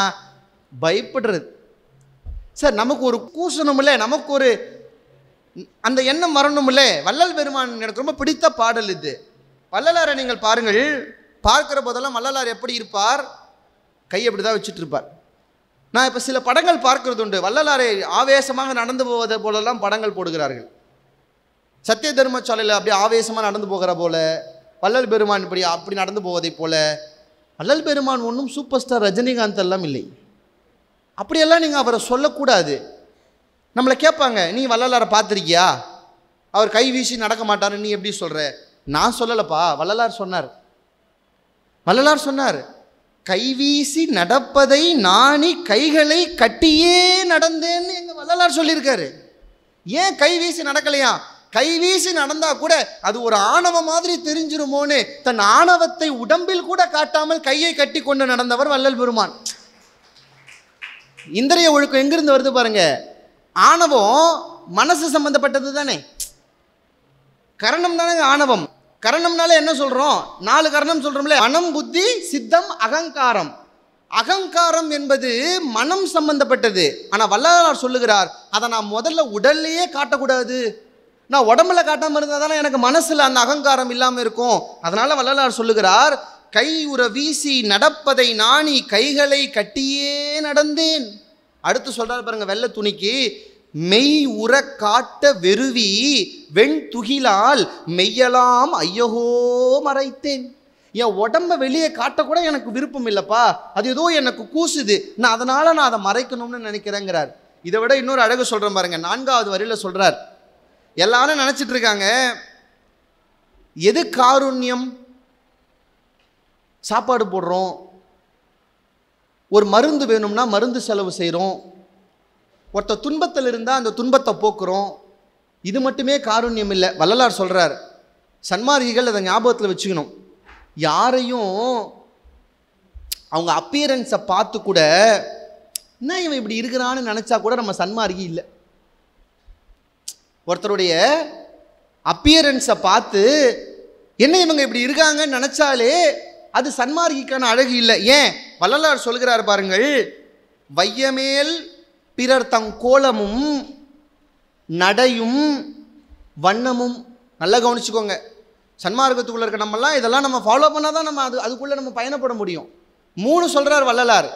S1: பயப்படுறது சார் நமக்கு ஒரு இல்லை நமக்கு ஒரு அந்த எண்ணம் இல்லை வள்ளல் பெருமான் எனக்கு ரொம்ப பிடித்த பாடல் இது வள்ளலாரை நீங்கள் பாருங்கள் பார்க்குற போதெல்லாம் வள்ளலார் எப்படி இருப்பார் கை அப்படி தான் வச்சுட்டு இருப்பார் நான் இப்போ சில படங்கள் பார்க்கறது உண்டு வள்ளலாரை ஆவேசமாக நடந்து போவதை போலெல்லாம் படங்கள் போடுகிறார்கள் சத்திய தர்மசாலையில் அப்படியே ஆவேசமாக நடந்து போகிற போல வள்ளல் பெருமான் இப்படி அப்படி நடந்து போவதைப் போல வள்ளல் பெருமான் ஒன்றும் சூப்பர் ஸ்டார் ரஜினிகாந்த் எல்லாம் இல்லை அப்படியெல்லாம் நீங்கள் அவரை சொல்லக்கூடாது நம்மளை கேட்பாங்க நீ வள்ளலாரை பார்த்துருக்கியா அவர் கை வீசி நடக்க மாட்டார்னு நீ எப்படி சொல்கிற நான் சொல்லலப்பா வள்ளலார் சொன்னார் வள்ளலார் சொன்னார் கைவீசி நடப்பதை நாணி கைகளை கட்டியே நடந்தேன்னு எங்கள் வள்ளலார் சொல்லியிருக்காரு ஏன் கைவீசி நடக்கலையா கைவீசி நடந்தால் கூட அது ஒரு ஆணவ மாதிரி தெரிஞ்சிருமோன்னு தன் ஆணவத்தை உடம்பில் கூட காட்டாமல் கையை கட்டி கொண்டு நடந்தவர் வள்ளல் பெருமான் இந்திரிய ஒழுக்கம் எங்கேருந்து வருது பாருங்க ஆணவம் மனசு சம்மந்தப்பட்டது தானே கரணம் தானே ஆணவம் கரணம்னால என்ன சொல்கிறோம் நாலு கரணம் சொல்கிறோம்ல மனம் புத்தி சித்தம் அகங்காரம் அகங்காரம் என்பது மனம் சம்பந்தப்பட்டது ஆனால் வள்ளலார் சொல்லுகிறார் அதை நான் முதல்ல உடல்லையே காட்டக்கூடாது நான் உடம்புல காட்டாமல் இருந்தால் தானே எனக்கு மனசில் அந்த அகங்காரம் இல்லாமல் இருக்கும் அதனால் வல்லலார் சொல்லுகிறார் கை உற வீசி நடப்பதை நாணி கைகளை கட்டியே நடந்தேன் அடுத்து சொல்கிறார் பாருங்க வெள்ள துணிக்கு மெய் உற காட்ட வெறுவி வெண் துகிலால் மெய்யலாம் ஐயகோ மறைத்தேன் என் உடம்ப வெளியே காட்டக்கூட எனக்கு விருப்பம் இல்லைப்பா அது ஏதோ எனக்கு கூசுது நான் அதனால் நான் அதை மறைக்கணும்னு நினைக்கிறேங்கிறார் இதை விட இன்னொரு அழகு சொல்கிறேன் பாருங்க நான்காவது வரியில் சொல்கிறார் எல்லாரும் நினச்சிட்டு இருக்காங்க எது காருண்யம் சாப்பாடு போடுறோம் ஒரு மருந்து வேணும்னா மருந்து செலவு செய்கிறோம் ஒருத்த துன்பத்தில் இருந்தால் அந்த துன்பத்தை போக்குறோம் இது மட்டுமே காரூண்யம் இல்லை வள்ளலார் சொல்கிறார் சன்மார்கிகள் அதை ஞாபகத்தில் வச்சுக்கணும் யாரையும் அவங்க அப்பியரன்ஸை பார்த்து கூட என்ன இவன் இப்படி இருக்கிறான்னு நினச்சா கூட நம்ம சன்மார்கி இல்லை ஒருத்தருடைய அப்பியரன்ஸை பார்த்து என்ன இவங்க இப்படி இருக்காங்கன்னு நினச்சாலே அது சன்மார்க்கிக்கான அழகு இல்லை ஏன் வள்ளலார் சொல்கிறார் பாருங்கள் வையமேல் பிறர் தங் கோலமும் நடையும் வண்ணமும் நல்லா கவனிச்சுக்கோங்க சன்மார்க்கத்துக்குள்ளே இருக்க நம்மெல்லாம் இதெல்லாம் நம்ம ஃபாலோ பண்ணால் தான் நம்ம அது அதுக்குள்ளே நம்ம பயணப்பட முடியும் மூணு சொல்கிறார் வள்ளலார்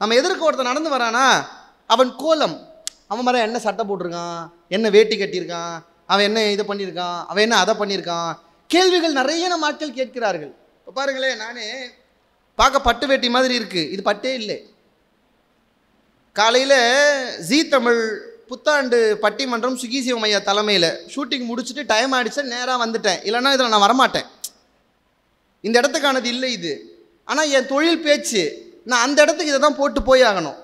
S1: நம்ம எதிர்க்க ஒருத்தர் நடந்து வரானா அவன் கோலம் அவன் மரம் என்ன சட்டை போட்டிருக்கான் என்ன வேட்டி கட்டியிருக்கான் அவன் என்ன இதை பண்ணியிருக்கான் அவன் என்ன அதை பண்ணியிருக்கான் கேள்விகள் நிறைய நம்ம ஆட்கள் கேட்கிறார்கள் இப்போ பாருங்களேன் நான் பார்க்க பட்டு வேட்டி மாதிரி இருக்குது இது பட்டே இல்லை காலையில் ஜி தமிழ் புத்தாண்டு பட்டிமன்றம் சுகிசிவ மையா தலைமையில் ஷூட்டிங் முடிச்சுட்டு டைம் ஆகிடுச்சு நேராக வந்துட்டேன் இல்லைன்னா இதில் நான் வரமாட்டேன் இந்த இடத்துக்கானது இல்லை இது ஆனால் என் தொழில் பேச்சு நான் அந்த இடத்துக்கு இதை தான் போட்டு போய் ஆகணும்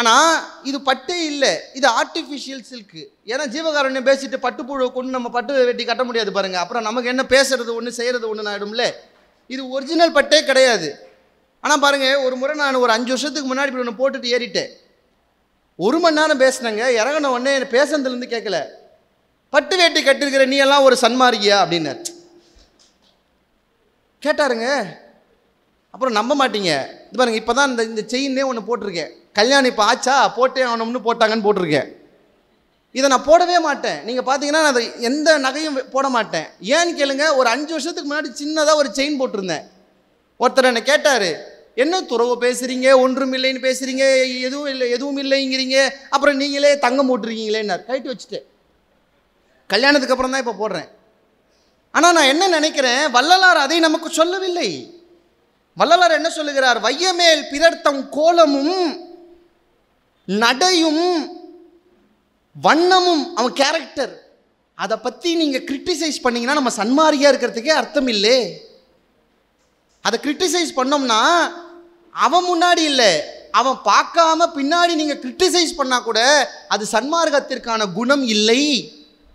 S1: ஆனால் இது பட்டே இல்லை இது ஆர்டிஃபிஷியல் சில்க்கு ஏன்னா ஜீவகாரண்யம் பேசிட்டு பட்டுப்புழுவை கொண்டு நம்ம பட்டு வெட்டி கட்ட முடியாது பாருங்கள் அப்புறம் நமக்கு என்ன பேசுறது ஒன்று செய்கிறது ஒன்று ஆகிடும்ல இது ஒரிஜினல் பட்டே கிடையாது ஆனால் பாருங்கள் ஒரு முறை நான் ஒரு அஞ்சு வருஷத்துக்கு முன்னாடி இப்படி ஒன்று போட்டுட்டு ஏறிட்டேன் ஒரு மணி நேரம் பேசினேங்க இறங்கின உடனே என்ன பேசுனதுலேருந்து கேட்கல பட்டு வேட்டி கட்டிருக்கிற நீ எல்லாம் ஒரு சன்மார்கியா அப்படின்னார் கேட்டாருங்க அப்புறம் நம்ப மாட்டீங்க இது பாருங்கள் இப்போ தான் இந்த இந்த செயின்னே ஒன்று போட்டிருக்கேன் கல்யாணம் இப்போ ஆச்சா போட்டே ஆகணும்னு போட்டாங்கன்னு போட்டிருக்கேன் இதை நான் போடவே மாட்டேன் நீங்கள் பார்த்தீங்கன்னா நான் அதை எந்த நகையும் போட மாட்டேன் ஏன்னு கேளுங்க ஒரு அஞ்சு வருஷத்துக்கு முன்னாடி சின்னதாக ஒரு செயின் போட்டிருந்தேன் ஒருத்தர் என்னை கேட்டார் என்ன துறவு பேசுகிறீங்க ஒன்றும் இல்லைன்னு பேசுகிறீங்க எதுவும் இல்லை எதுவும் இல்லைங்கிறீங்க அப்புறம் நீங்களே தங்கம் போட்டிருக்கீங்களேன்னார் கைட்டு வச்சுட்டேன் கல்யாணத்துக்கு அப்புறம் தான் இப்போ போடுறேன் ஆனால் நான் என்ன நினைக்கிறேன் வள்ளலார் அதை நமக்கு சொல்லவில்லை வள்ளலார் என்ன சொல்லுகிறார் வையமேல் பிறர்த்தம் கோலமும் நடையும் வண்ணமும் அவன் கேரக்டர் அதை பற்றி நீங்கள் கிரிட்டிசைஸ் பண்ணிங்கன்னா நம்ம சன்மாரியாக இருக்கிறதுக்கே அர்த்தம் இல்லை அதை கிரிட்டிசைஸ் பண்ணோம்னா அவன் முன்னாடி இல்லை அவன் பார்க்காம பின்னாடி நீங்கள் கிரிட்டிசைஸ் பண்ணால் கூட அது சன்மார்க்கத்திற்கான குணம் இல்லை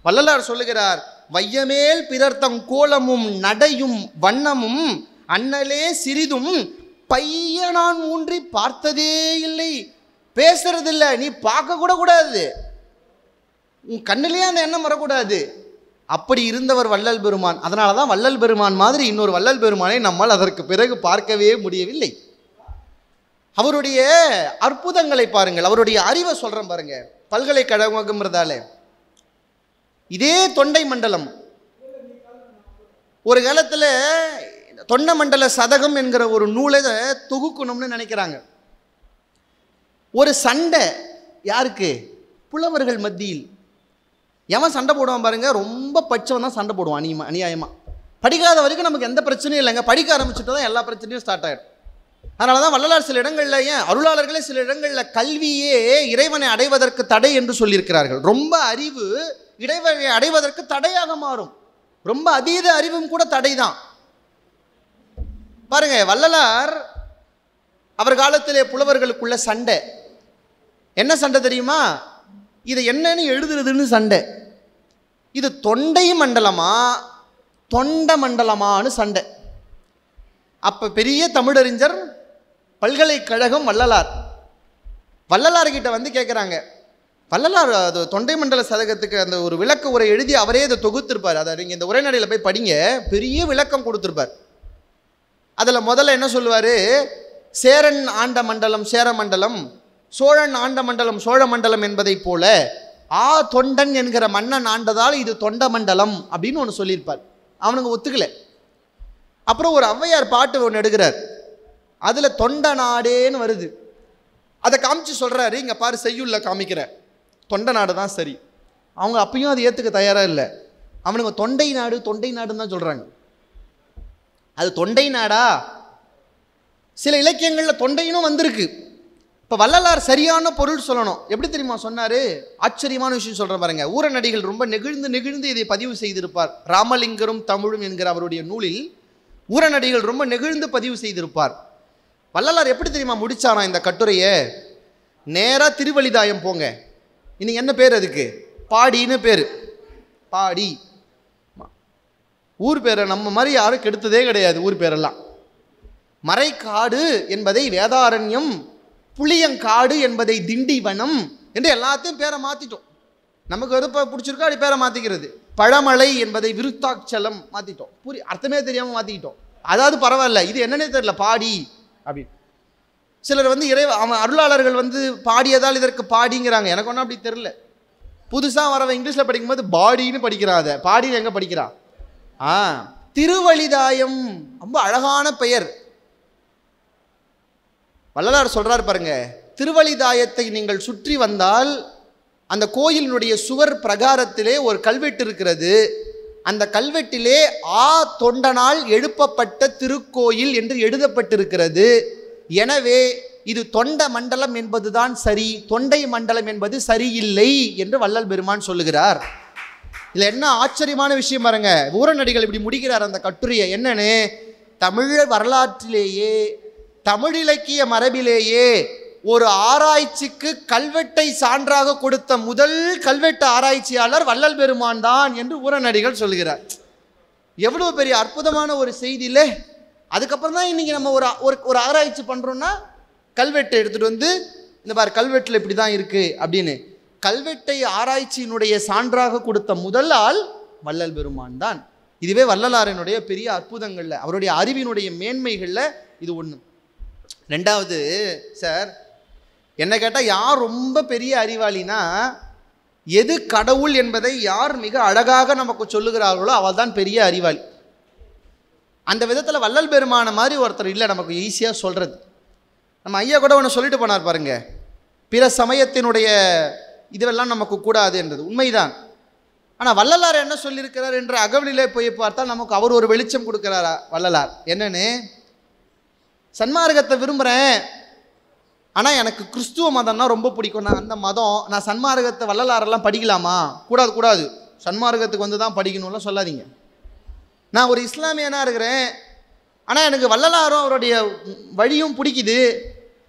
S1: வள்ளலார் சொல்லுகிறார் வையமேல் பிறர்த்தம் கோலமும் நடையும் வண்ணமும் அண்ணலே சிறிதும் பைய நான் ஊன்றி பார்த்ததே இல்லை பேசுறதில்ல நீ பார்க்க கூட கூடாது உன் கண்ணிலேயே அந்த எண்ணம் வரக்கூடாது அப்படி இருந்தவர் வள்ளல் பெருமான் அதனால தான் வள்ளல் பெருமான் மாதிரி இன்னொரு வள்ளல் பெருமானை நம்மால் அதற்கு பிறகு பார்க்கவே முடியவில்லை அவருடைய அற்புதங்களை பாருங்கள் அவருடைய அறிவை சொல்கிறேன் பாருங்க பல்கலைக்கழகம்ன்றதால இதே தொண்டை மண்டலம் ஒரு காலத்தில் தொண்டை மண்டல சதகம் என்கிற ஒரு நூலை தொகுக்கணும்னு நினைக்கிறாங்க ஒரு சண்டை யாருக்கு புலவர்கள் மத்தியில் எவன் சண்டை போடுவான் பாருங்கள் ரொம்ப பச்சவன் தான் சண்டை போடுவான் அநியமாக அநியாயமாக படிக்காத வரைக்கும் நமக்கு எந்த பிரச்சனையும் இல்லைங்க படிக்க ஆரம்பிச்சுட்டு தான் எல்லா பிரச்சனையும் ஸ்டார்ட் ஆகிடும் அதனால தான் வள்ளலார் சில இடங்களில் ஏன் அருளாளர்களே சில இடங்களில் கல்வியே இறைவனை அடைவதற்கு தடை என்று சொல்லியிருக்கிறார்கள் ரொம்ப அறிவு இறைவனை அடைவதற்கு தடையாக மாறும் ரொம்ப அதீத அறிவும் கூட தடை தான் பாருங்க வள்ளலார் அவர் காலத்திலே புலவர்களுக்குள்ள சண்டை என்ன சண்டை தெரியுமா இதை என்னன்னு எழுதுறதுன்னு சண்டை இது தொண்டை மண்டலமா தொண்ட மண்டலமானு சண்டை அப்போ பெரிய தமிழறிஞர் பல்கலைக்கழகம் வள்ளலார் வள்ளலார்கிட்ட வந்து கேட்குறாங்க வள்ளலார் அது தொண்டை மண்டல சதகத்துக்கு அந்த ஒரு விளக்க உரை எழுதி அவரே இதை தொகுத்திருப்பார் அதை நீங்கள் இந்த உரைநடையில் போய் படிங்க பெரிய விளக்கம் கொடுத்துருப்பார் அதில் முதல்ல என்ன சொல்லுவார் சேரன் ஆண்ட மண்டலம் சேர மண்டலம் சோழன் ஆண்ட மண்டலம் சோழ மண்டலம் என்பதைப் போல ஆ தொண்டன் என்கிற மன்னன் ஆண்டதால் இது தொண்ட மண்டலம் அப்படின்னு ஒன்று சொல்லியிருப்பார் அவனுங்க ஒத்துக்கலை அப்புறம் ஒரு ஔவையார் பாட்டு ஒன்று எடுக்கிறார் அதில் தொண்ட நாடேன்னு வருது அதை காமிச்சு சொல்கிறாரு இங்கே பாரு செய்யுள்ள காமிக்கிற தொண்ட நாடு தான் சரி அவங்க அப்பையும் அதை ஏற்றுக்க தயாராக இல்லை அவனுங்க தொண்டை நாடு தொண்டை நாடுன்னு தான் சொல்கிறாங்க அது தொண்டை நாடா சில இலக்கியங்களில் தொண்டையினும் வந்திருக்கு இப்போ வள்ளலார் சரியான பொருள் சொல்லணும் எப்படி தெரியுமா சொன்னார் ஆச்சரியமான விஷயம் சொல்கிற பாருங்க நடிகள் ரொம்ப நெகிழ்ந்து நெகிழ்ந்து இதை பதிவு செய்திருப்பார் ராமலிங்கரும் தமிழும் என்கிற அவருடைய நூலில் ஊரநடிகள் ரொம்ப நெகிழ்ந்து பதிவு செய்திருப்பார் வள்ளலார் எப்படி தெரியுமா முடிச்சானா இந்த கட்டுரையை நேராக திருவழிதாயம் போங்க இன்னைக்கு என்ன பேர் அதுக்கு பாடின்னு பேர் பாடி ஊர் பேரை நம்ம மாதிரி யாரும் கெடுத்ததே கிடையாது ஊர் பேரெல்லாம் மறைக்காடு என்பதை வேதாரண்யம் புளியங்காடு என்பதை திண்டிவனம் என்று எல்லாத்தையும் பேரை மாற்றிட்டோம் நமக்கு எது பிடிச்சிருக்கோ அப்படி பேரை மாற்றிக்கிறது பழமலை என்பதை விருத்தாச்சலம் மாற்றிட்டோம் புரி அர்த்தமே தெரியாமல் மாற்றிக்கிட்டோம் அதாவது பரவாயில்ல இது என்னன்னே தெரியல பாடி அப்படின்னு சிலர் வந்து இறை அவன் அருளாளர்கள் வந்து பாடியதால் இதற்கு பாடிங்கிறாங்க எனக்கு ஒன்றும் அப்படி தெரில புதுசாக வரவன் இங்கிலீஷில் படிக்கும்போது பாடின்னு படிக்கிறான் அதை பாடின்னு எங்கே படிக்கிறான் ஆ திருவழிதாயம் ரொம்ப அழகான பெயர் வள்ளலார் சொல்கிறார் பாருங்க திருவழிதாயத்தை நீங்கள் சுற்றி வந்தால் அந்த கோயிலினுடைய சுவர் பிரகாரத்திலே ஒரு கல்வெட்டு இருக்கிறது அந்த கல்வெட்டிலே ஆ தொண்டனால் எழுப்பப்பட்ட திருக்கோயில் என்று எழுதப்பட்டிருக்கிறது எனவே இது தொண்ட மண்டலம் என்பதுதான் சரி தொண்டை மண்டலம் என்பது சரியில்லை என்று வள்ளல் பெருமான் சொல்லுகிறார் இதில் என்ன ஆச்சரியமான விஷயம் பாருங்க ஊரநடிகள் இப்படி முடிக்கிறார் அந்த கட்டுரையை என்னன்னு தமிழர் வரலாற்றிலேயே தமிழிலக்கிய மரபிலேயே ஒரு ஆராய்ச்சிக்கு கல்வெட்டை சான்றாக கொடுத்த முதல் கல்வெட்டு ஆராய்ச்சியாளர் வள்ளல் பெருமான் தான் என்று உரநடிகள் சொல்கிறார் எவ்வளோ பெரிய அற்புதமான ஒரு செய்தியில் அதுக்கப்புறம் தான் இன்றைக்கி நம்ம ஒரு ஒரு ஆராய்ச்சி பண்ணுறோன்னா கல்வெட்டை எடுத்துகிட்டு வந்து இந்த பார் கல்வெட்டில் இப்படி தான் இருக்குது அப்படின்னு கல்வெட்டை ஆராய்ச்சியினுடைய சான்றாக கொடுத்த முதல் ஆள் வள்ளல் பெருமான் தான் இதுவே வள்ளலாரனுடைய பெரிய அற்புதங்களில் அவருடைய அறிவினுடைய மேன்மைகளில் இது ஒன்று ரெண்டாவது சார் என்னை கேட்டால் யார் ரொம்ப பெரிய அறிவாளினா எது கடவுள் என்பதை யார் மிக அழகாக நமக்கு சொல்லுகிறார்களோ அவள் தான் பெரிய அறிவாளி அந்த விதத்தில் வள்ளல் பெருமான மாதிரி ஒருத்தர் இல்லை நமக்கு ஈஸியாக சொல்கிறது நம்ம ஐயா கூட ஒன்று சொல்லிட்டு போனார் பாருங்க பிற சமயத்தினுடைய இதுவெல்லாம் நமக்கு கூடாது என்றது உண்மைதான் ஆனால் வள்ளலார் என்ன சொல்லியிருக்கிறார் என்று அகவலிலே போய் பார்த்தால் நமக்கு அவர் ஒரு வெளிச்சம் கொடுக்கிறாரா வள்ளலார் என்னன்னு சன்மார்க்கத்தை விரும்புகிறேன் ஆனால் எனக்கு கிறிஸ்துவ மதம்னா ரொம்ப பிடிக்கும் நான் அந்த மதம் நான் சன்மார்க்கத்தை வள்ளலாரெல்லாம் படிக்கலாமா கூடாது கூடாது சன்மார்க்கத்துக்கு வந்து தான் படிக்கணும்லாம் சொல்லாதீங்க நான் ஒரு இஸ்லாமியனாக இருக்கிறேன் ஆனால் எனக்கு வள்ளலாரும் அவருடைய வழியும் பிடிக்குது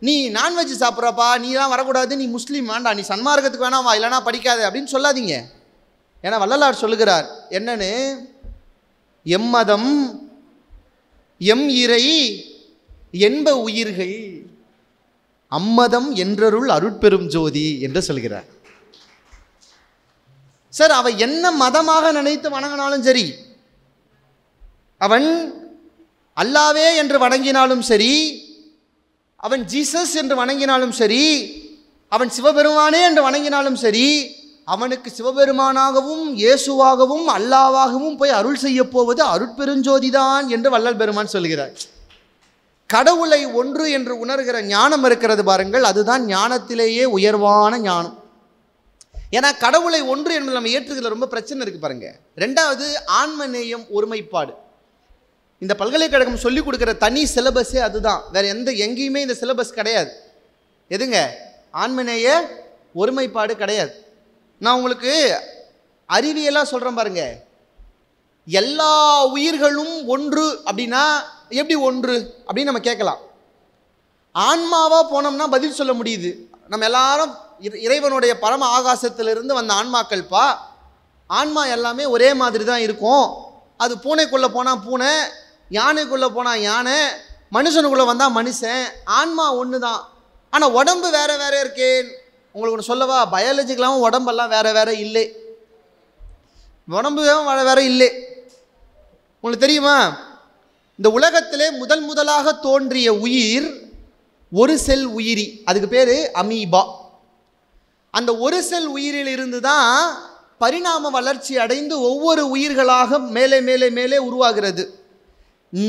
S1: நீ நான்வெஜ் சாப்பிட்றப்பா நீ தான் வரக்கூடாது நீ முஸ்லீம் வேண்டாம் நீ சன்மார்க்கத்துக்கு வேணாம் வா இல்லைனா படிக்காது அப்படின்னு சொல்லாதீங்க ஏன்னா வள்ளலார் சொல்லுகிறார் என்னன்னு மதம் எம் இறை என்ப உயிர்கள் அம்மதம் என்றருள் அருட்பெரும் ஜோதி என்று சொல்கிறார் சார் அவன் என்ன மதமாக நினைத்து வணங்கினாலும் சரி அவன் அல்லாவே என்று வணங்கினாலும் சரி அவன் ஜீசஸ் என்று வணங்கினாலும் சரி அவன் சிவபெருமானே என்று வணங்கினாலும் சரி அவனுக்கு சிவபெருமானாகவும் இயேசுவாகவும் அல்லாவாகவும் போய் அருள் செய்ய போவது அருட்பெருஞ்சோதிதான் என்று வள்ளல் பெருமான் சொல்கிறார் கடவுளை ஒன்று என்று உணர்கிற ஞானம் இருக்கிறது பாருங்கள் அதுதான் ஞானத்திலேயே உயர்வான ஞானம் ஏன்னா கடவுளை ஒன்று என்பது நம்ம ஏற்றுக்கிறதுல ரொம்ப பிரச்சனை இருக்குது பாருங்கள் ரெண்டாவது ஆன்மநேயம் ஒருமைப்பாடு இந்த பல்கலைக்கழகம் சொல்லிக் கொடுக்குற தனி சிலபஸே அதுதான் வேறு எந்த எங்கேயுமே இந்த சிலபஸ் கிடையாது எதுங்க ஆன்மநேய ஒருமைப்பாடு கிடையாது நான் உங்களுக்கு அறிவியலாக சொல்கிறேன் பாருங்கள் எல்லா உயிர்களும் ஒன்று அப்படின்னா எப்படி ஒன்று அப்படின்னு நம்ம கேட்கலாம் ஆன்மாவாக போனோம்னா பதில் சொல்ல முடியுது நம்ம எல்லாரும் இறைவனுடைய பரம ஆகாசத்திலிருந்து வந்த ஆன்மாக்கள்ப்பா ஆன்மா எல்லாமே ஒரே மாதிரி தான் இருக்கும் அது பூனைக்குள்ளே போனால் பூனை யானைக்குள்ளே போனால் யானை மனுஷனுக்குள்ளே வந்தால் மனுஷன் ஆன்மா ஒன்று தான் ஆனால் உடம்பு வேறு வேறு இருக்கேன் உங்களுக்கு ஒன்று சொல்லவா பயாலஜிக்கலாகவும் உடம்பெல்லாம் வேறு வேறு இல்லை உடம்பு வேறு வேறு இல்லை உங்களுக்கு தெரியுமா இந்த உலகத்திலே முதல் முதலாக தோன்றிய உயிர் ஒரு செல் உயிரி அதுக்கு பேர் அமீபா அந்த ஒரு செல் உயிரிலிருந்து தான் பரிணாம வளர்ச்சி அடைந்து ஒவ்வொரு உயிர்களாக மேலே மேலே மேலே உருவாகிறது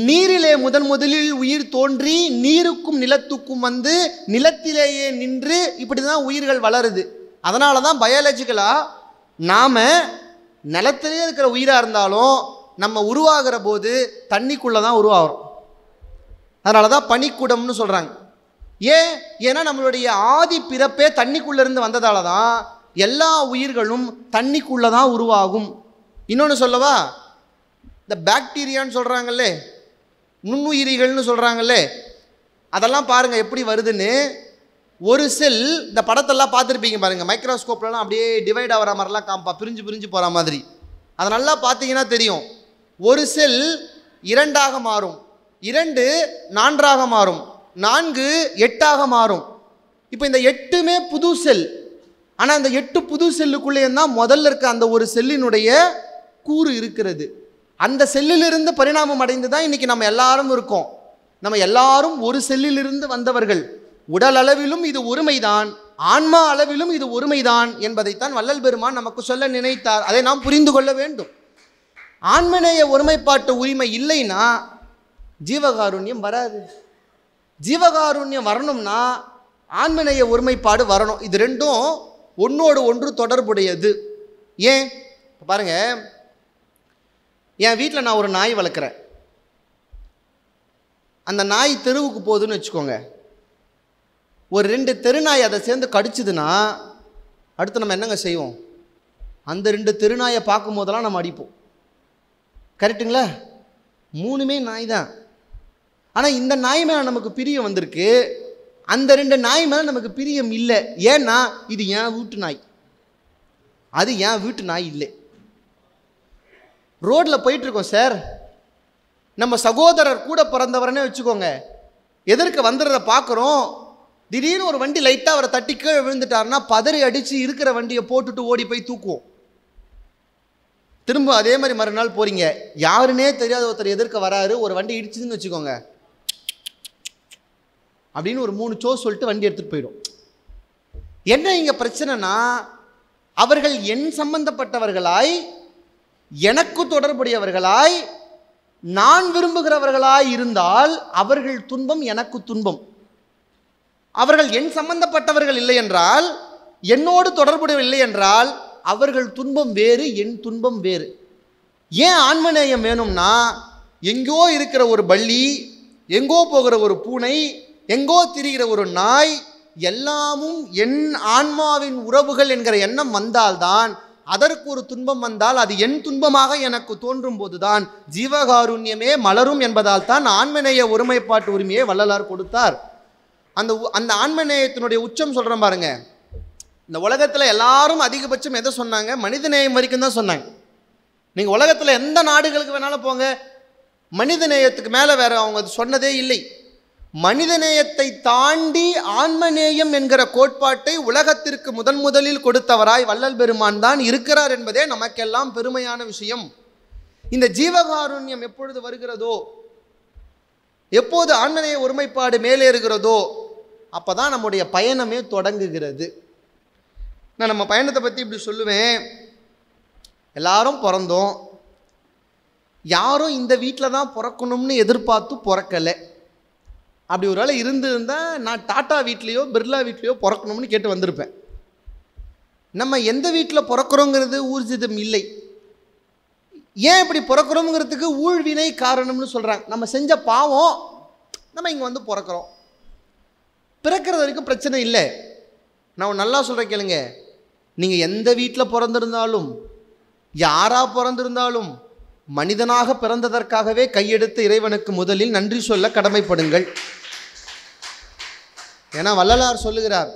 S1: நீரிலே முதன் முதலில் உயிர் தோன்றி நீருக்கும் நிலத்துக்கும் வந்து நிலத்திலேயே நின்று இப்படி தான் உயிர்கள் வளருது அதனால தான் பயாலஜிக்கலாக நாம் நிலத்திலே இருக்கிற உயிராக இருந்தாலும் நம்ம உருவாகிற போது தண்ணிக்குள்ளே தான் உருவாகிறோம் அதனால தான் பனிக்குடம்னு சொல்கிறாங்க ஏன் ஏன்னா நம்மளுடைய ஆதி பிறப்பே தண்ணிக்குள்ளேருந்து வந்ததால தான் எல்லா உயிர்களும் தண்ணிக்குள்ளே தான் உருவாகும் இன்னொன்று சொல்லவா இந்த பாக்டீரியான்னு சொல்கிறாங்களே நுண்ணுயிரிகள்னு சொல்கிறாங்களே அதெல்லாம் பாருங்கள் எப்படி வருதுன்னு ஒரு செல் இந்த படத்தெல்லாம் பார்த்துருப்பீங்க பாருங்கள் மைக்ரோஸ்கோப்லலாம் அப்படியே டிவைட் ஆகிற மாதிரிலாம் காம்பா பிரிஞ்சு பிரிஞ்சு போகிற மாதிரி அதை நல்லா பார்த்தீங்கன்னா தெரியும் ஒரு செல் இரண்டாக மாறும் இரண்டு நான்காக மாறும் நான்கு எட்டாக மாறும் இப்போ இந்த எட்டுமே புது செல் ஆனால் அந்த எட்டு புது செல்லுக்குள்ளேயே தான் முதல்ல இருக்க அந்த ஒரு செல்லினுடைய கூறு இருக்கிறது அந்த செல்லிலிருந்து பரிணாமம் அடைந்து தான் இன்றைக்கி நம்ம எல்லாரும் இருக்கோம் நம்ம எல்லாரும் ஒரு செல்லிலிருந்து வந்தவர்கள் உடல் அளவிலும் இது ஒருமைதான் ஆன்மா அளவிலும் இது ஒருமைதான் என்பதைத்தான் வள்ளல் பெருமான் நமக்கு சொல்ல நினைத்தார் அதை நாம் புரிந்து கொள்ள வேண்டும் ஆண்மநேய ஒருமைப்பாட்டு உரிமை இல்லைன்னா ஜீவகாருண்யம் வராது ஜீவகாருண்யம் வரணும்னா ஆண்மநேய ஒருமைப்பாடு வரணும் இது ரெண்டும் ஒன்றோடு ஒன்று தொடர்புடையது ஏன் பாருங்கள் என் வீட்டில் நான் ஒரு நாய் வளர்க்குறேன் அந்த நாய் தெருவுக்கு போகுதுன்னு வச்சுக்கோங்க ஒரு ரெண்டு தெருநாய் அதை சேர்ந்து கடிச்சிதுன்னா அடுத்து நம்ம என்னங்க செய்வோம் அந்த ரெண்டு தெருநாயை பார்க்கும் போதெல்லாம் நம்ம அடிப்போம் கரெக்டுங்களா மூணுமே நாய் தான் ஆனால் இந்த நாய் மேலே நமக்கு பிரியம் வந்திருக்கு அந்த ரெண்டு நாய் மேலே நமக்கு பிரியம் இல்லை ஏன்னா இது என் வீட்டு நாய் அது என் வீட்டு நாய் இல்லை ரோட்டில் போயிட்டுருக்கோம் சார் நம்ம சகோதரர் கூட பிறந்தவரனே வச்சுக்கோங்க எதற்கு வந்துடுறத பார்க்குறோம் திடீர்னு ஒரு வண்டி லைட்டாக அவரை தட்டி கீழே விழுந்துட்டாருன்னா பதறி அடித்து இருக்கிற வண்டியை போட்டுட்டு ஓடி போய் தூக்குவோம் திரும்ப அதே மாதிரி மறுநாள் போகிறீங்க யாருன்னே தெரியாத ஒருத்தர் எதிர்க்க வராரு ஒரு வண்டி இடிச்சுதுன்னு வச்சுக்கோங்க அப்படின்னு ஒரு மூணு சோ சொல்லிட்டு வண்டி எடுத்துகிட்டு போயிடும் என்ன இங்கே பிரச்சனைனா அவர்கள் என் சம்பந்தப்பட்டவர்களாய் எனக்கு தொடர்புடையவர்களாய் நான் விரும்புகிறவர்களாய் இருந்தால் அவர்கள் துன்பம் எனக்கு துன்பம் அவர்கள் என் சம்பந்தப்பட்டவர்கள் இல்லை என்றால் என்னோடு தொடர்புடைய இல்லை என்றால் அவர்கள் துன்பம் வேறு என் துன்பம் வேறு ஏன் ஆன்மநேயம் வேணும்னா எங்கேயோ இருக்கிற ஒரு பள்ளி எங்கோ போகிற ஒரு பூனை எங்கோ திரிகிற ஒரு நாய் எல்லாமும் என் ஆன்மாவின் உறவுகள் என்கிற எண்ணம் வந்தால்தான் அதற்கு ஒரு துன்பம் வந்தால் அது என் துன்பமாக எனக்கு தோன்றும் போதுதான் ஜீவகாருண்யமே மலரும் என்பதால் தான் ஆன்மநேய ஒருமைப்பாட்டு உரிமையை வள்ளலார் கொடுத்தார் அந்த அந்த ஆன்மநேயத்தினுடைய உச்சம் சொல்கிறேன் பாருங்கள் இந்த உலகத்தில் எல்லாரும் அதிகபட்சம் எதை சொன்னாங்க மனித நேயம் வரைக்கும் தான் சொன்னாங்க நீங்கள் உலகத்தில் எந்த நாடுகளுக்கு வேணாலும் போங்க மனித நேயத்துக்கு மேலே வேற அவங்க அது சொன்னதே இல்லை மனித நேயத்தை தாண்டி ஆன்மநேயம் என்கிற கோட்பாட்டை உலகத்திற்கு முதன் முதலில் கொடுத்தவராய் வள்ளல் பெருமான் தான் இருக்கிறார் என்பதே நமக்கெல்லாம் பெருமையான விஷயம் இந்த ஜீவகாருண்யம் எப்பொழுது வருகிறதோ எப்போது ஆன்மநேய ஒருமைப்பாடு மேலே இருக்கிறதோ அப்போ தான் நம்முடைய பயணமே தொடங்குகிறது நான் நம்ம பயணத்தை பற்றி இப்படி சொல்லுவேன் எல்லாரும் பிறந்தோம் யாரும் இந்த வீட்டில் தான் பிறக்கணும்னு எதிர்பார்த்து பிறக்கலை அப்படி ஒரு வேளை இருந்திருந்தால் நான் டாட்டா வீட்லேயோ பிர்லா வீட்லேயோ பிறக்கணும்னு கேட்டு வந்திருப்பேன் நம்ம எந்த வீட்டில் பிறக்கிறோங்கிறது ஊர்ஜிதம் இல்லை ஏன் இப்படி பிறக்கிறோங்கிறதுக்கு ஊழ்வினை காரணம்னு சொல்கிறாங்க நம்ம செஞ்ச பாவம் நம்ம இங்கே வந்து பிறக்கிறோம் பிறக்கிறது வரைக்கும் பிரச்சனை இல்லை நான் நல்லா சொல்கிறேன் கேளுங்க நீங்கள் எந்த வீட்டில் பிறந்திருந்தாலும் யாராக பிறந்திருந்தாலும் மனிதனாக பிறந்ததற்காகவே கையெடுத்து இறைவனுக்கு முதலில் நன்றி சொல்ல கடமைப்படுங்கள் ஏன்னா வள்ளலார் சொல்லுகிறார்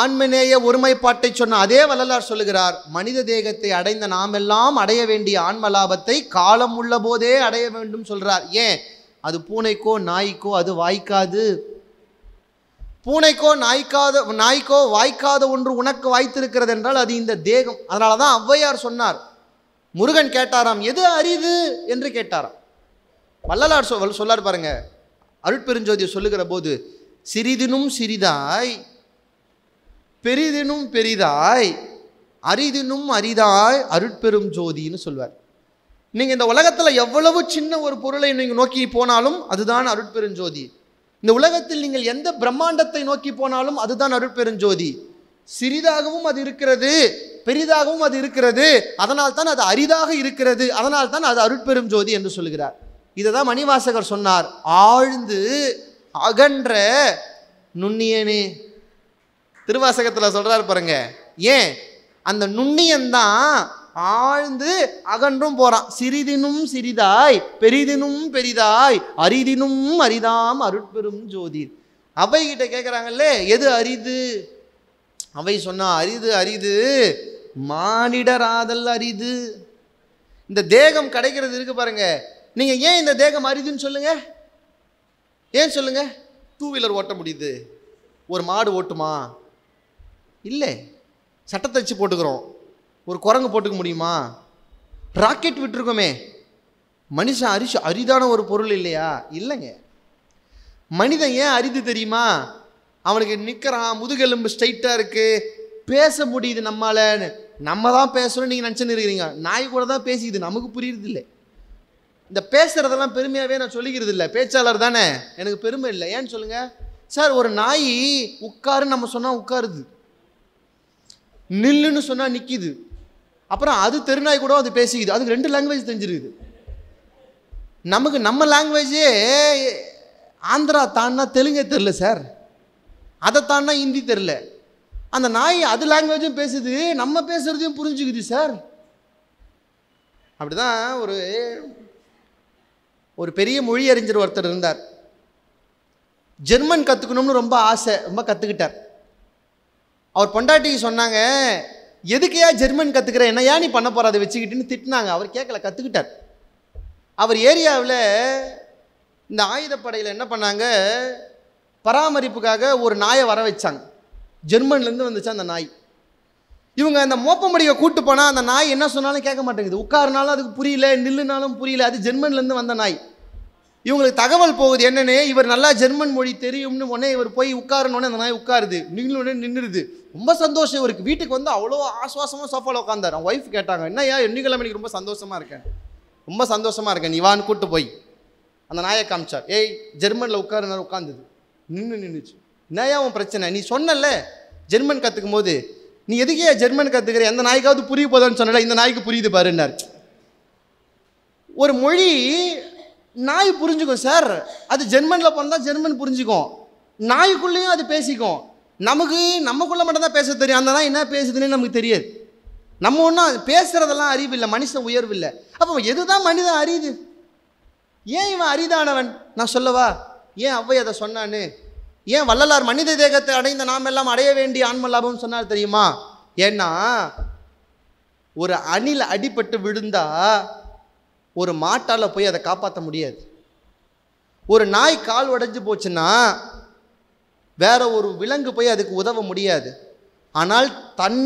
S1: ஆண்மநேய ஒருமைப்பாட்டை சொன்ன அதே வள்ளலார் சொல்லுகிறார் மனித தேகத்தை அடைந்த நாமெல்லாம் அடைய வேண்டிய ஆன்ம லாபத்தை காலம் உள்ள போதே அடைய வேண்டும் சொல்கிறார் ஏன் அது பூனைக்கோ நாய்க்கோ அது வாய்க்காது பூனைக்கோ நாய்க்காத நாய்க்கோ வாய்க்காத ஒன்று உனக்கு வாய்த்திருக்கிறது என்றால் அது இந்த தேகம் அதனால தான் ஔவையார் சொன்னார் முருகன் கேட்டாராம் எது அரிது என்று கேட்டாராம் வள்ளலார் சொல் சொல்லார் பாருங்க அருட்பெருஞ்சோதி சொல்லுகிற போது சிறிதினும் சிறிதாய் பெரிதினும் பெரிதாய் அரிதினும் அரிதாய் அருட்பெரும் ஜோதின்னு சொல்வார் நீங்கள் இந்த உலகத்தில் எவ்வளவு சின்ன ஒரு பொருளை நீங்கள் நோக்கி போனாலும் அதுதான் அருட்பெருஞ்சோதி இந்த உலகத்தில் நீங்கள் எந்த பிரம்மாண்டத்தை நோக்கி போனாலும் அதுதான் அருட்பெருஞ்சோதி சிறிதாகவும் அது இருக்கிறது பெரிதாகவும் அது இருக்கிறது அதனால் தான் அது அரிதாக இருக்கிறது அதனால் தான் அது அருட்பெரும் ஜோதி என்று சொல்கிறார் இதை தான் மணிவாசகர் சொன்னார் ஆழ்ந்து அகன்ற நுண்ணியனே திருவாசகத்தில் சொல்கிறார் பாருங்க ஏன் அந்த நுண்ணியன் தான் ஆழ்ந்து அகன்றும் போகிறான் சிறிதினும் சிறிதாய் பெரிதினும் பெரிதாய் அரிதினும் அரிதாம் அருட்பெரும் ஜோதி கிட்ட கேட்குறாங்கல்ல எது அரிது அவை சொன்னா அரிது அரிது மானிடராதல் அரிது இந்த தேகம் கிடைக்கிறது இருக்கு பாருங்க நீங்கள் ஏன் இந்த தேகம் அரிதுன்னு சொல்லுங்க ஏன் சொல்லுங்க டூ வீலர் ஓட்ட முடியுது ஒரு மாடு ஓட்டுமா இல்லை சட்டத்தை வச்சு போட்டுக்கிறோம் ஒரு குரங்கு போட்டுக்க முடியுமா ராக்கெட் விட்டுருக்கோமே மனுஷன் அரிசி அரிதான ஒரு பொருள் இல்லையா இல்லைங்க மனிதன் ஏன் அரிது தெரியுமா அவனுக்கு நிற்கிறான் முதுகெலும்பு ஸ்ட்ரைட்டாக இருக்குது பேச முடியுது நம்மளான்னு நம்ம தான் பேசுகிறோம் நீங்கள் நினச்சின்னு இருக்கிறீங்க நாய் கூட தான் பேசிக்குது நமக்கு புரியுறது இல்லை இந்த பேசுகிறதெல்லாம் பெருமையாகவே நான் சொல்லிக்கிறது இல்லை பேச்சாளர் தானே எனக்கு பெருமை இல்லை ஏன்னு சொல்லுங்கள் சார் ஒரு நாய் உட்காருன்னு நம்ம சொன்னால் உட்காருது நில்லுன்னு சொன்னால் நிற்கிது அப்புறம் அது தெருநாய் கூட அது பேசிக்குது அதுக்கு ரெண்டு லாங்குவேஜ் தெரிஞ்சிருக்குது நமக்கு நம்ம லாங்குவேஜே ஆந்திரா தான்னா தெலுங்கே தெரில சார் அதை தான்னா ஹிந்தி தெரில அந்த நாய் அது லாங்குவேஜும் பேசுது நம்ம பேசுகிறதையும் புரிஞ்சுக்குது சார் அப்படி ஒரு ஒரு பெரிய மொழி அறிஞர் ஒருத்தர் இருந்தார் ஜெர்மன் கற்றுக்கணும்னு ரொம்ப ஆசை ரொம்ப கற்றுக்கிட்டார் அவர் பொண்டாட்டிக்கு சொன்னாங்க எதுக்கையா ஜெர்மன் கற்றுக்கிற என்ன ஏன் நீ பண்ண போகிற அதை வச்சுக்கிட்டுன்னு திட்டினாங்க அவர் கேட்கல கற்றுக்கிட்டார் அவர் ஏரியாவில் இந்த ஆயுதப்படையில் என்ன பண்ணாங்க பராமரிப்புக்காக ஒரு நாயை வர வச்சாங்க ஜெர்மன்லேருந்து வந்துச்சு அந்த நாய் இவங்க அந்த மோப்பமடியை கூட்டு போனால் அந்த நாய் என்ன சொன்னாலும் கேட்க மாட்டேங்குது உட்காருனாலும் அதுக்கு புரியல நில்லுனாலும் புரியல அது ஜெர்மன்லேருந்து வந்த நாய் இவங்களுக்கு தகவல் போகுது என்னென்னே இவர் நல்லா ஜெர்மன் மொழி தெரியும்னு உடனே இவர் போய் உட்காரணுன்னே அந்த நாய் உட்காருது உடனே நின்றுது ரொம்ப சந்தோஷம் இவருக்கு வீட்டுக்கு வந்து அவ்வளோ ஆஸ்வாசமாக சோஃபாவில் உட்காந்தார் அவன் ஒய்ஃப் கேட்டாங்க என்ன ஏன் என்னைக்கிழமை எனக்கு ரொம்ப சந்தோஷமாக இருக்கேன் ரொம்ப சந்தோஷமாக இருக்கேன் நீ வான்னு கூட்டு போய் அந்த நாயை காமிச்சார் ஏய் ஜெர்மனில் உட்காருனார் உட்காந்துது நின்று நின்றுச்சு என்னையா உன் பிரச்சனை நீ சொன்னல ஜெர்மன் கற்றுக்கும் போது நீ எதுக்கே ஜெர்மன் கற்றுக்கிற எந்த நாய்க்காவது புரிய போதான்னு சொன்னல இந்த நாய்க்கு புரியுது பாருன்னார் ஒரு மொழி நாய் புரிஞ்சுக்கும் சார் அது ஜெர்மனில் பிறந்தால் ஜெர்மன் புரிஞ்சுக்கும் நாய்க்குள்ளேயும் அது பேசிக்கும் நமக்கு நமக்குள்ளே மட்டும்தான் பேச தெரியும் அந்த தான் என்ன பேசுதுன்னு நமக்கு தெரியாது நம்ம ஒன்றும் பேசுகிறதெல்லாம் அறிவு இல்லை உயர்வு இல்லை அப்போ எதுதான் மனிதன் அறியுது ஏன் இவன் அரிதானவன் நான் சொல்லவா ஏன் அவ்வை அதை சொன்னான்னு ஏன் வள்ளலார் மனித தேகத்தை அடைந்த நாம் எல்லாம் அடைய வேண்டிய ஆன்ம லாபம்னு சொன்னார் தெரியுமா ஏன்னா ஒரு அணில் அடிபட்டு விழுந்தா ஒரு மாட்டால் போய் அதை காப்பாற்ற முடியாது ஒரு நாய் கால் உடைஞ்சு போச்சுன்னா வேற ஒரு விலங்கு போய் அதுக்கு உதவ முடியாது ஆனால் தன்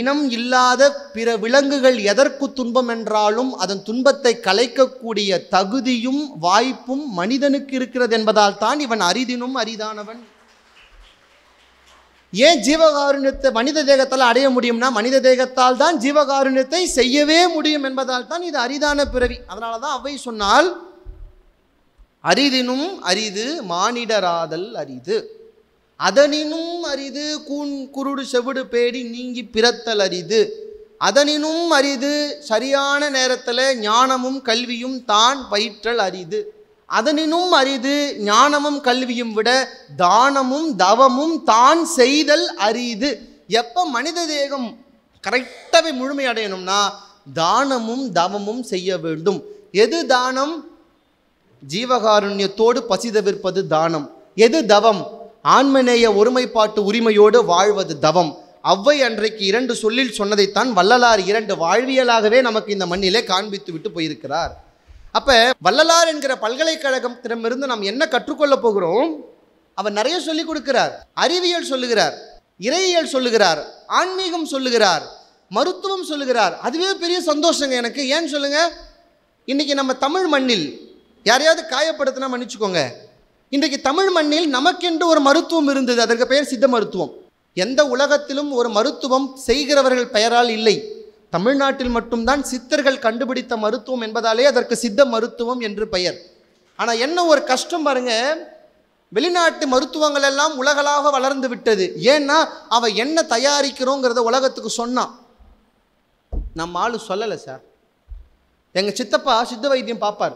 S1: இனம் இல்லாத பிற விலங்குகள் எதற்கு துன்பம் என்றாலும் அதன் துன்பத்தை கலைக்கக்கூடிய தகுதியும் வாய்ப்பும் மனிதனுக்கு இருக்கிறது என்பதால் தான் இவன் அரிதினும் அரிதானவன் ஏன் ஜீவகாருண்யத்தை மனித தேகத்தால் அடைய முடியும்னா மனித தேகத்தால் தான் ஜீவகாருண்யத்தை செய்யவே முடியும் என்பதால் தான் இது அரிதான பிறவி அதனால தான் அவை சொன்னால் அரிதினும் அரிது மானிடராதல் அரிது அதனினும் அரிது கூண் குருடு செவிடு பேடி நீங்கி பிறத்தல் அரிது அதனினும் அரிது சரியான நேரத்தில் ஞானமும் கல்வியும் தான் பயிற்றல் அரிது அதனினும் அரிது ஞானமும் கல்வியும் விட தானமும் தவமும் தான் செய்தல் அரிது எப்போ மனித தேகம் கரெக்டாகவே முழுமையடையணும்னா தானமும் தவமும் செய்ய வேண்டும் எது தானம் ஜீவகாருண்யத்தோடு பசிதவிருப்பது தானம் எது தவம் ஆன்மநேய ஒருமைப்பாட்டு உரிமையோடு வாழ்வது தவம் அவ்வை அன்றைக்கு இரண்டு சொல்லில் சொன்னதைத்தான் வள்ளலார் இரண்டு வாழ்வியலாகவே நமக்கு இந்த மண்ணிலே காண்பித்து விட்டு போயிருக்கிறார் அப்போ வள்ளலார் என்கிற பல்கலைக்கழகத்திடமிருந்து நாம் என்ன கற்றுக்கொள்ள போகிறோம் அவர் நிறைய சொல்லிக் கொடுக்கிறார் அறிவியல் சொல்லுகிறார் இறையியல் சொல்லுகிறார் ஆன்மீகம் சொல்லுகிறார் மருத்துவம் சொல்லுகிறார் அதுவே பெரிய சந்தோஷங்க எனக்கு ஏன்னு சொல்லுங்கள் இன்றைக்கி நம்ம தமிழ் மண்ணில் யாரையாவது காயப்படுத்தினா மன்னிச்சுக்கோங்க இன்றைக்கு தமிழ் மண்ணில் நமக்கென்று ஒரு மருத்துவம் இருந்தது அதற்கு பெயர் சித்த மருத்துவம் எந்த உலகத்திலும் ஒரு மருத்துவம் செய்கிறவர்கள் பெயரால் இல்லை தமிழ்நாட்டில் மட்டும்தான் சித்தர்கள் கண்டுபிடித்த மருத்துவம் என்பதாலே அதற்கு சித்த மருத்துவம் என்று பெயர் ஆனால் என்ன ஒரு கஷ்டம் பாருங்க வெளிநாட்டு மருத்துவங்கள் எல்லாம் உலகளாக வளர்ந்து விட்டது ஏன்னா அவள் என்ன தயாரிக்கிறோங்கிறத உலகத்துக்கு சொன்னான் நம்ம ஆள் சொல்லலை சார் எங்கள் சித்தப்பா சித்த வைத்தியம் பார்ப்பார்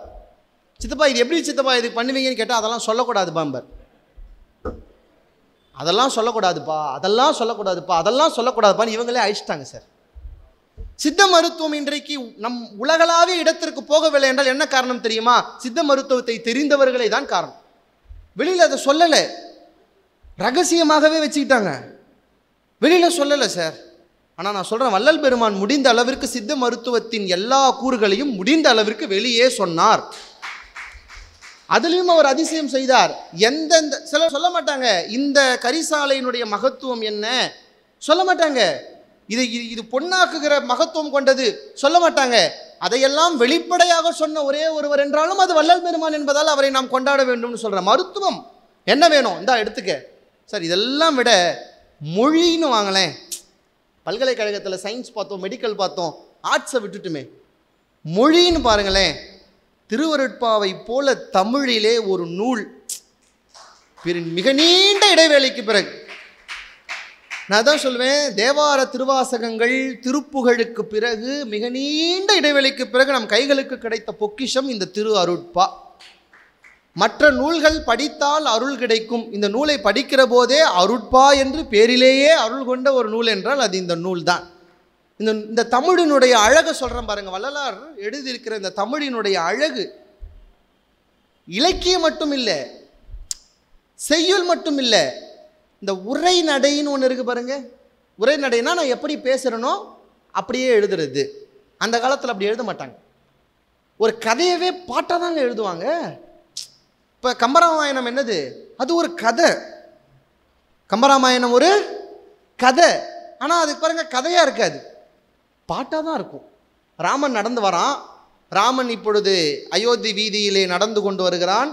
S1: சித்தப்பா இது எப்படி சித்தப்பா இது பண்ணுவீங்கன்னு கேட்டால் அதெல்லாம் சொல்லக்கூடாது பாம்பர் அதெல்லாம் சொல்லக்கூடாதுப்பா அதெல்லாம் சொல்லக்கூடாதுப்பா அதெல்லாம் சொல்லக்கூடாதுப்பான்னு இவங்களே அழிச்சிட்டாங்க சார் சித்த மருத்துவம் இன்றைக்கு நம் உலகளாவிய இடத்திற்கு போகவில்லை என்றால் என்ன காரணம் தெரியுமா சித்த மருத்துவத்தை தெரிந்தவர்களே தான் காரணம் வெளியில் அதை சொல்லலை ரகசியமாகவே வச்சுக்கிட்டாங்க வெளியில் சொல்லலை சார் ஆனால் நான் சொல்கிறேன் வள்ளல் பெருமான் முடிந்த அளவிற்கு சித்த மருத்துவத்தின் எல்லா கூறுகளையும் முடிந்த அளவிற்கு வெளியே சொன்னார் அதுலேயும் அவர் அதிசயம் செய்தார் எந்தெந்த சில சொல்ல மாட்டாங்க இந்த கரிசாலையினுடைய மகத்துவம் என்ன சொல்ல மாட்டாங்க இது இது பொன்னாக்குகிற மகத்துவம் கொண்டது சொல்ல மாட்டாங்க அதையெல்லாம் வெளிப்படையாக சொன்ன ஒரே ஒருவர் என்றாலும் அது வள்ளல் பெருமான் என்பதால் அவரை நாம் கொண்டாட வேண்டும்னு சொல்கிற மருத்துவம் என்ன வேணும் இந்தா எடுத்துக்க சார் இதெல்லாம் விட மொழின்னு வாங்களேன் பல்கலைக்கழகத்தில் சயின்ஸ் பார்த்தோம் மெடிக்கல் பார்த்தோம் ஆர்ட்ஸை விட்டுட்டுமே மொழின்னு பாருங்களேன் திருவருட்பாவை போல தமிழிலே ஒரு நூல் மிக நீண்ட இடைவேளைக்கு பிறகு நான் தான் சொல்லுவேன் தேவார திருவாசகங்கள் திருப்புகளுக்கு பிறகு மிக நீண்ட இடைவேளைக்கு பிறகு நம் கைகளுக்கு கிடைத்த பொக்கிஷம் இந்த திரு அருட்பா மற்ற நூல்கள் படித்தால் அருள் கிடைக்கும் இந்த நூலை படிக்கிற போதே அருட்பா என்று பேரிலேயே அருள் கொண்ட ஒரு நூல் என்றால் அது இந்த நூல்தான் இந்த இந்த தமிழினுடைய அழகை சொல்கிறேன் பாருங்கள் வள்ளலார் எழுதியிருக்கிற இந்த தமிழினுடைய அழகு இலக்கியம் மட்டும் இல்லை செய்யுள் மட்டும் இல்லை இந்த உரைநடைன்னு ஒன்று இருக்குது பாருங்கள் உரைநடைனா நான் எப்படி பேசுகிறேனோ அப்படியே எழுதுறது அந்த காலத்தில் அப்படி எழுத மாட்டாங்க ஒரு கதையவே பாட்டாக தாங்க எழுதுவாங்க இப்போ கம்பராமாயணம் என்னது அது ஒரு கதை கம்பராமாயணம் ஒரு கதை ஆனால் அதுக்கு பாருங்கள் கதையாக இருக்காது பாட்டாக தான் இருக்கும் ராமன் நடந்து வரான் ராமன் இப்பொழுது அயோத்தி வீதியிலே நடந்து கொண்டு வருகிறான்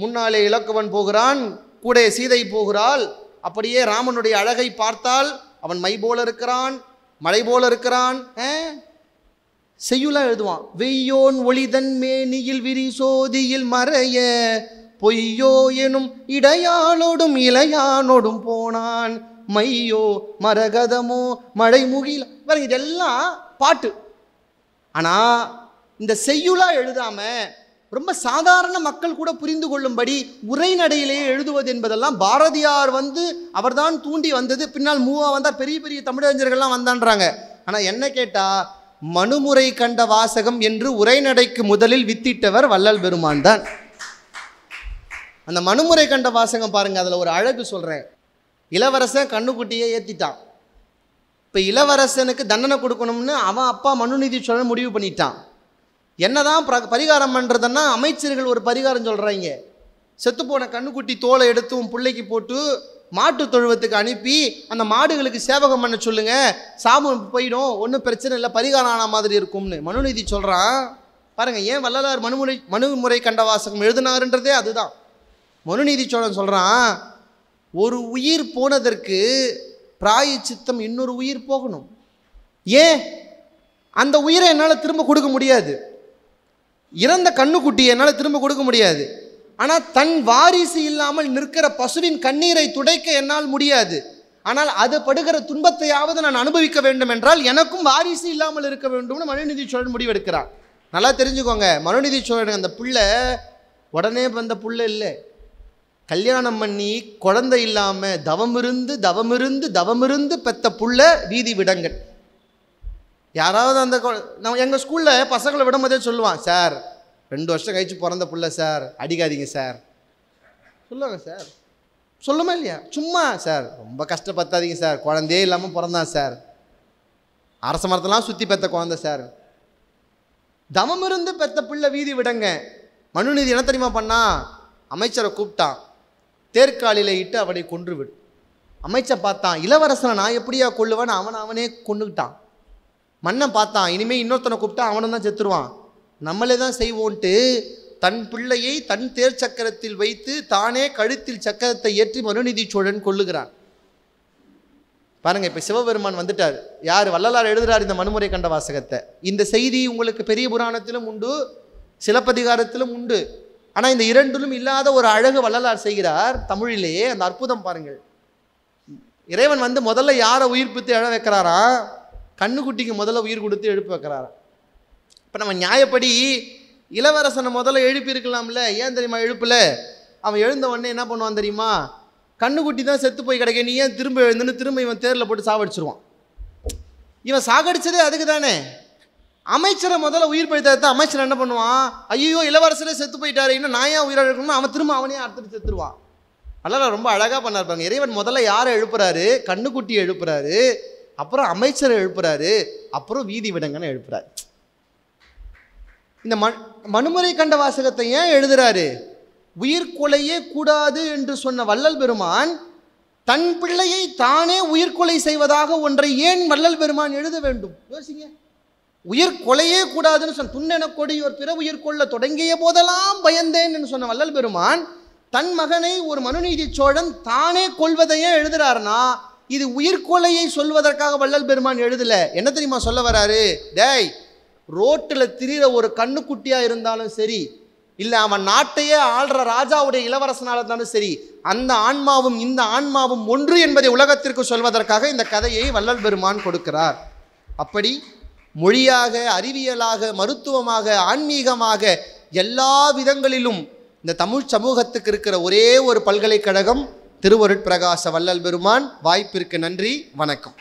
S1: முன்னாலே இலக்குவன் போகிறான் கூட சீதை போகிறாள் அப்படியே ராமனுடைய அழகை பார்த்தால் அவன் மை போல இருக்கிறான் மலை போல இருக்கிறான் செய்யுலா எழுதுவான் வெய்யோன் ஒளிதன் மேனியில் விரிசோதியில் மறைய பொய்யோ எனும் இடையானோடும் இளையானோடும் போனான் மையோ மரகதமோ மழைமுகில் பாருங்க இதெல்லாம் பாட்டு ஆனால் இந்த செய்யுளா எழுதாமல் ரொம்ப சாதாரண மக்கள் கூட புரிந்து கொள்ளும்படி உரைநடையிலேயே எழுதுவது என்பதெல்லாம் பாரதியார் வந்து அவர்தான் தூண்டி வந்தது பின்னால் மூவா வந்தால் பெரிய பெரிய தமிழறிஞர்கள்லாம் வந்தான்றாங்க ஆனால் என்ன கேட்டால் மனுமுறை கண்ட வாசகம் என்று உரைநடைக்கு முதலில் வித்திட்டவர் வள்ளல் பெருமான் தான் அந்த மனுமுறை கண்ட வாசகம் பாருங்கள் அதில் ஒரு அழகு சொல்கிறேன் இளவரசன் கண்ணுக்குட்டியை ஏற்றிட்டான் இப்போ இளவரசனுக்கு தண்டனை கொடுக்கணும்னு அவன் அப்பா மனுநீதி சோழன் முடிவு பண்ணிட்டான் என்னதான் பிர பரிகாரம் பண்ணுறதுன்னா அமைச்சர்கள் ஒரு பரிகாரம் சொல்கிறாங்க செத்துப்போன கண்ணுக்குட்டி தோலை எடுத்து உன் பிள்ளைக்கு போட்டு மாட்டு தொழுவத்துக்கு அனுப்பி அந்த மாடுகளுக்கு சேவகம் பண்ண சொல்லுங்க சாபம் போயிடும் ஒன்றும் பிரச்சனை இல்லை பரிகாரம் ஆன மாதிரி இருக்கும்னு மனுநீதி சொல்கிறான் பாருங்கள் ஏன் வள்ளலார் மனுமுறை மனுமுறை கண்டவாசகம் எழுதினாருன்றதே அதுதான் மனுநீதி சோழன் சொல்கிறான் ஒரு உயிர் போனதற்கு பிராய சித்தம் இன்னொரு உயிர் போகணும் ஏன் அந்த உயிரை என்னால் திரும்ப கொடுக்க முடியாது இறந்த கண்ணுக்குட்டியை என்னால் திரும்ப கொடுக்க முடியாது ஆனால் தன் வாரிசு இல்லாமல் நிற்கிற பசுவின் கண்ணீரை துடைக்க என்னால் முடியாது ஆனால் அது படுகிற துன்பத்தையாவது நான் அனுபவிக்க வேண்டும் என்றால் எனக்கும் வாரிசு இல்லாமல் இருக்க வேண்டும்னு மனுநிதி சோழன் முடிவெடுக்கிறார் நல்லா தெரிஞ்சுக்கோங்க மனுநிதி சோழன் அந்த புள்ள உடனே வந்த புள்ள இல்லை கல்யாணம் பண்ணி குழந்தை இல்லாமல் தவமிருந்து தவமிருந்து தவமிருந்து பெத்த புள்ள வீதி விடங்கள் யாராவது அந்த நம்ம எங்கள் ஸ்கூலில் பசங்களை விடும்போதே சொல்லுவான் சார் ரெண்டு வருஷம் கழிச்சு பிறந்த புள்ள சார் அடிக்காதீங்க சார் சொல்லுவாங்க சார் சொல்லுமா இல்லையா சும்மா சார் ரொம்ப கஷ்டப்படுத்தாதீங்க சார் குழந்தையே இல்லாமல் பிறந்தான் சார் அரச மரத்தெல்லாம் சுற்றி பெற்ற குழந்தை சார் தவமிருந்து பெற்ற புள்ள வீதி விடங்க மனுநீதி என்ன தெரியுமா பண்ணா அமைச்சரை கூப்பிட்டான் தேர்காலில் இட்டு அவனை கொன்றுவிடும் அமைச்சன் பார்த்தான் இளவரசனை நான் எப்படியா கொள்ளுவேன் அவன் அவனே கொண்டுக்கிட்டான் மன்னன் பார்த்தான் இனிமேல் இன்னொருத்தனை கூப்பிட்டா அவனும் தான் செத்துருவான் நம்மளே தான் செய்வோன்ட்டு தன் பிள்ளையை தன் தேர் சக்கரத்தில் வைத்து தானே கழுத்தில் சக்கரத்தை ஏற்றி மனுநிதி சோழன் கொள்ளுகிறான் பாருங்கள் இப்போ சிவபெருமான் வந்துட்டார் யார் வள்ளலார் எழுதுகிறார் இந்த மனுமுறை கண்ட வாசகத்தை இந்த செய்தி உங்களுக்கு பெரிய புராணத்திலும் உண்டு சிலப்பதிகாரத்திலும் உண்டு ஆனால் இந்த இரண்டிலும் இல்லாத ஒரு அழகு வள்ளலார் செய்கிறார் தமிழிலேயே அந்த அற்புதம் பாருங்கள் இறைவன் வந்து முதல்ல யாரை உயிர்ப்பித்து எழ வைக்கிறாரா கண்ணுக்குட்டிக்கு முதல்ல உயிர் கொடுத்து எழுப்பி வைக்கிறாரா இப்போ நம்ம நியாயப்படி இளவரசனை முதல்ல எழுப்பி இருக்கலாம்ல ஏன் தெரியுமா எழுப்பில் அவன் எழுந்த உடனே என்ன பண்ணுவான் தெரியுமா கண்ணுக்குட்டி தான் செத்து போய் கிடைக்க நீ ஏன் திரும்ப எழுந்துன்னு திரும்ப இவன் தேரில் போட்டு சாவடிச்சிருவான் இவன் சாகடிச்சதே அதுக்கு தானே அமைச்சரை முதல்ல உயிர் பழித்தாத்தான் அமைச்சர் என்ன பண்ணுவான் ஐயோ இளவரசரே செத்து போயிட்டாரு இன்னும் நான் ஏன் உயிராக இருக்கணும்னு அவன் திரும்ப அவனே அடுத்துட்டு செத்துருவான் அல்ல ரொம்ப அழகாக பண்ணார் இறைவன் முதல்ல யாரை எழுப்புறாரு கண்ணுக்குட்டியை எழுப்புறாரு அப்புறம் அமைச்சரை எழுப்புறாரு அப்புறம் வீதி விடங்கன்னு எழுப்புறாரு இந்த மண் மனுமுறை கண்ட வாசகத்தை ஏன் எழுதுறாரு உயிர் கொலையே கூடாது என்று சொன்ன வள்ளல் பெருமான் தன் பிள்ளையை தானே உயிர்கொலை செய்வதாக ஒன்றை ஏன் வள்ளல் பெருமான் எழுத வேண்டும் யோசிங்க உயிர் கொலையே கூடாதுன்னு சொன்ன துண்ணென கொடியோர் பிற உயிர் கொள்ள தொடங்கிய போதெல்லாம் என்று சொன்ன வல்லல் பெருமான் தன் மகனை ஒரு மனுநீதி சோழன் தானே கொள்வதையே எழுதுறாருனா இது உயிர்கொலையை சொல்வதற்காக வள்ளல் பெருமான் எழுதல என்ன தெரியுமா சொல்ல வராரு டேய் ரோட்டில் திரிகிற ஒரு கண்ணுக்குட்டியாக இருந்தாலும் சரி இல்லை அவன் நாட்டையே ஆள்ற ராஜாவுடைய இளவரசனால இருந்தாலும் சரி அந்த ஆன்மாவும் இந்த ஆன்மாவும் ஒன்று என்பதை உலகத்திற்கு சொல்வதற்காக இந்த கதையை வள்ளல் பெருமான் கொடுக்கிறார் அப்படி மொழியாக அறிவியலாக மருத்துவமாக ஆன்மீகமாக எல்லா விதங்களிலும் இந்த தமிழ் சமூகத்துக்கு இருக்கிற ஒரே ஒரு பல்கலைக்கழகம் திருவருட்பிரகாச வல்லல் பெருமான் வாய்ப்பிற்கு நன்றி வணக்கம்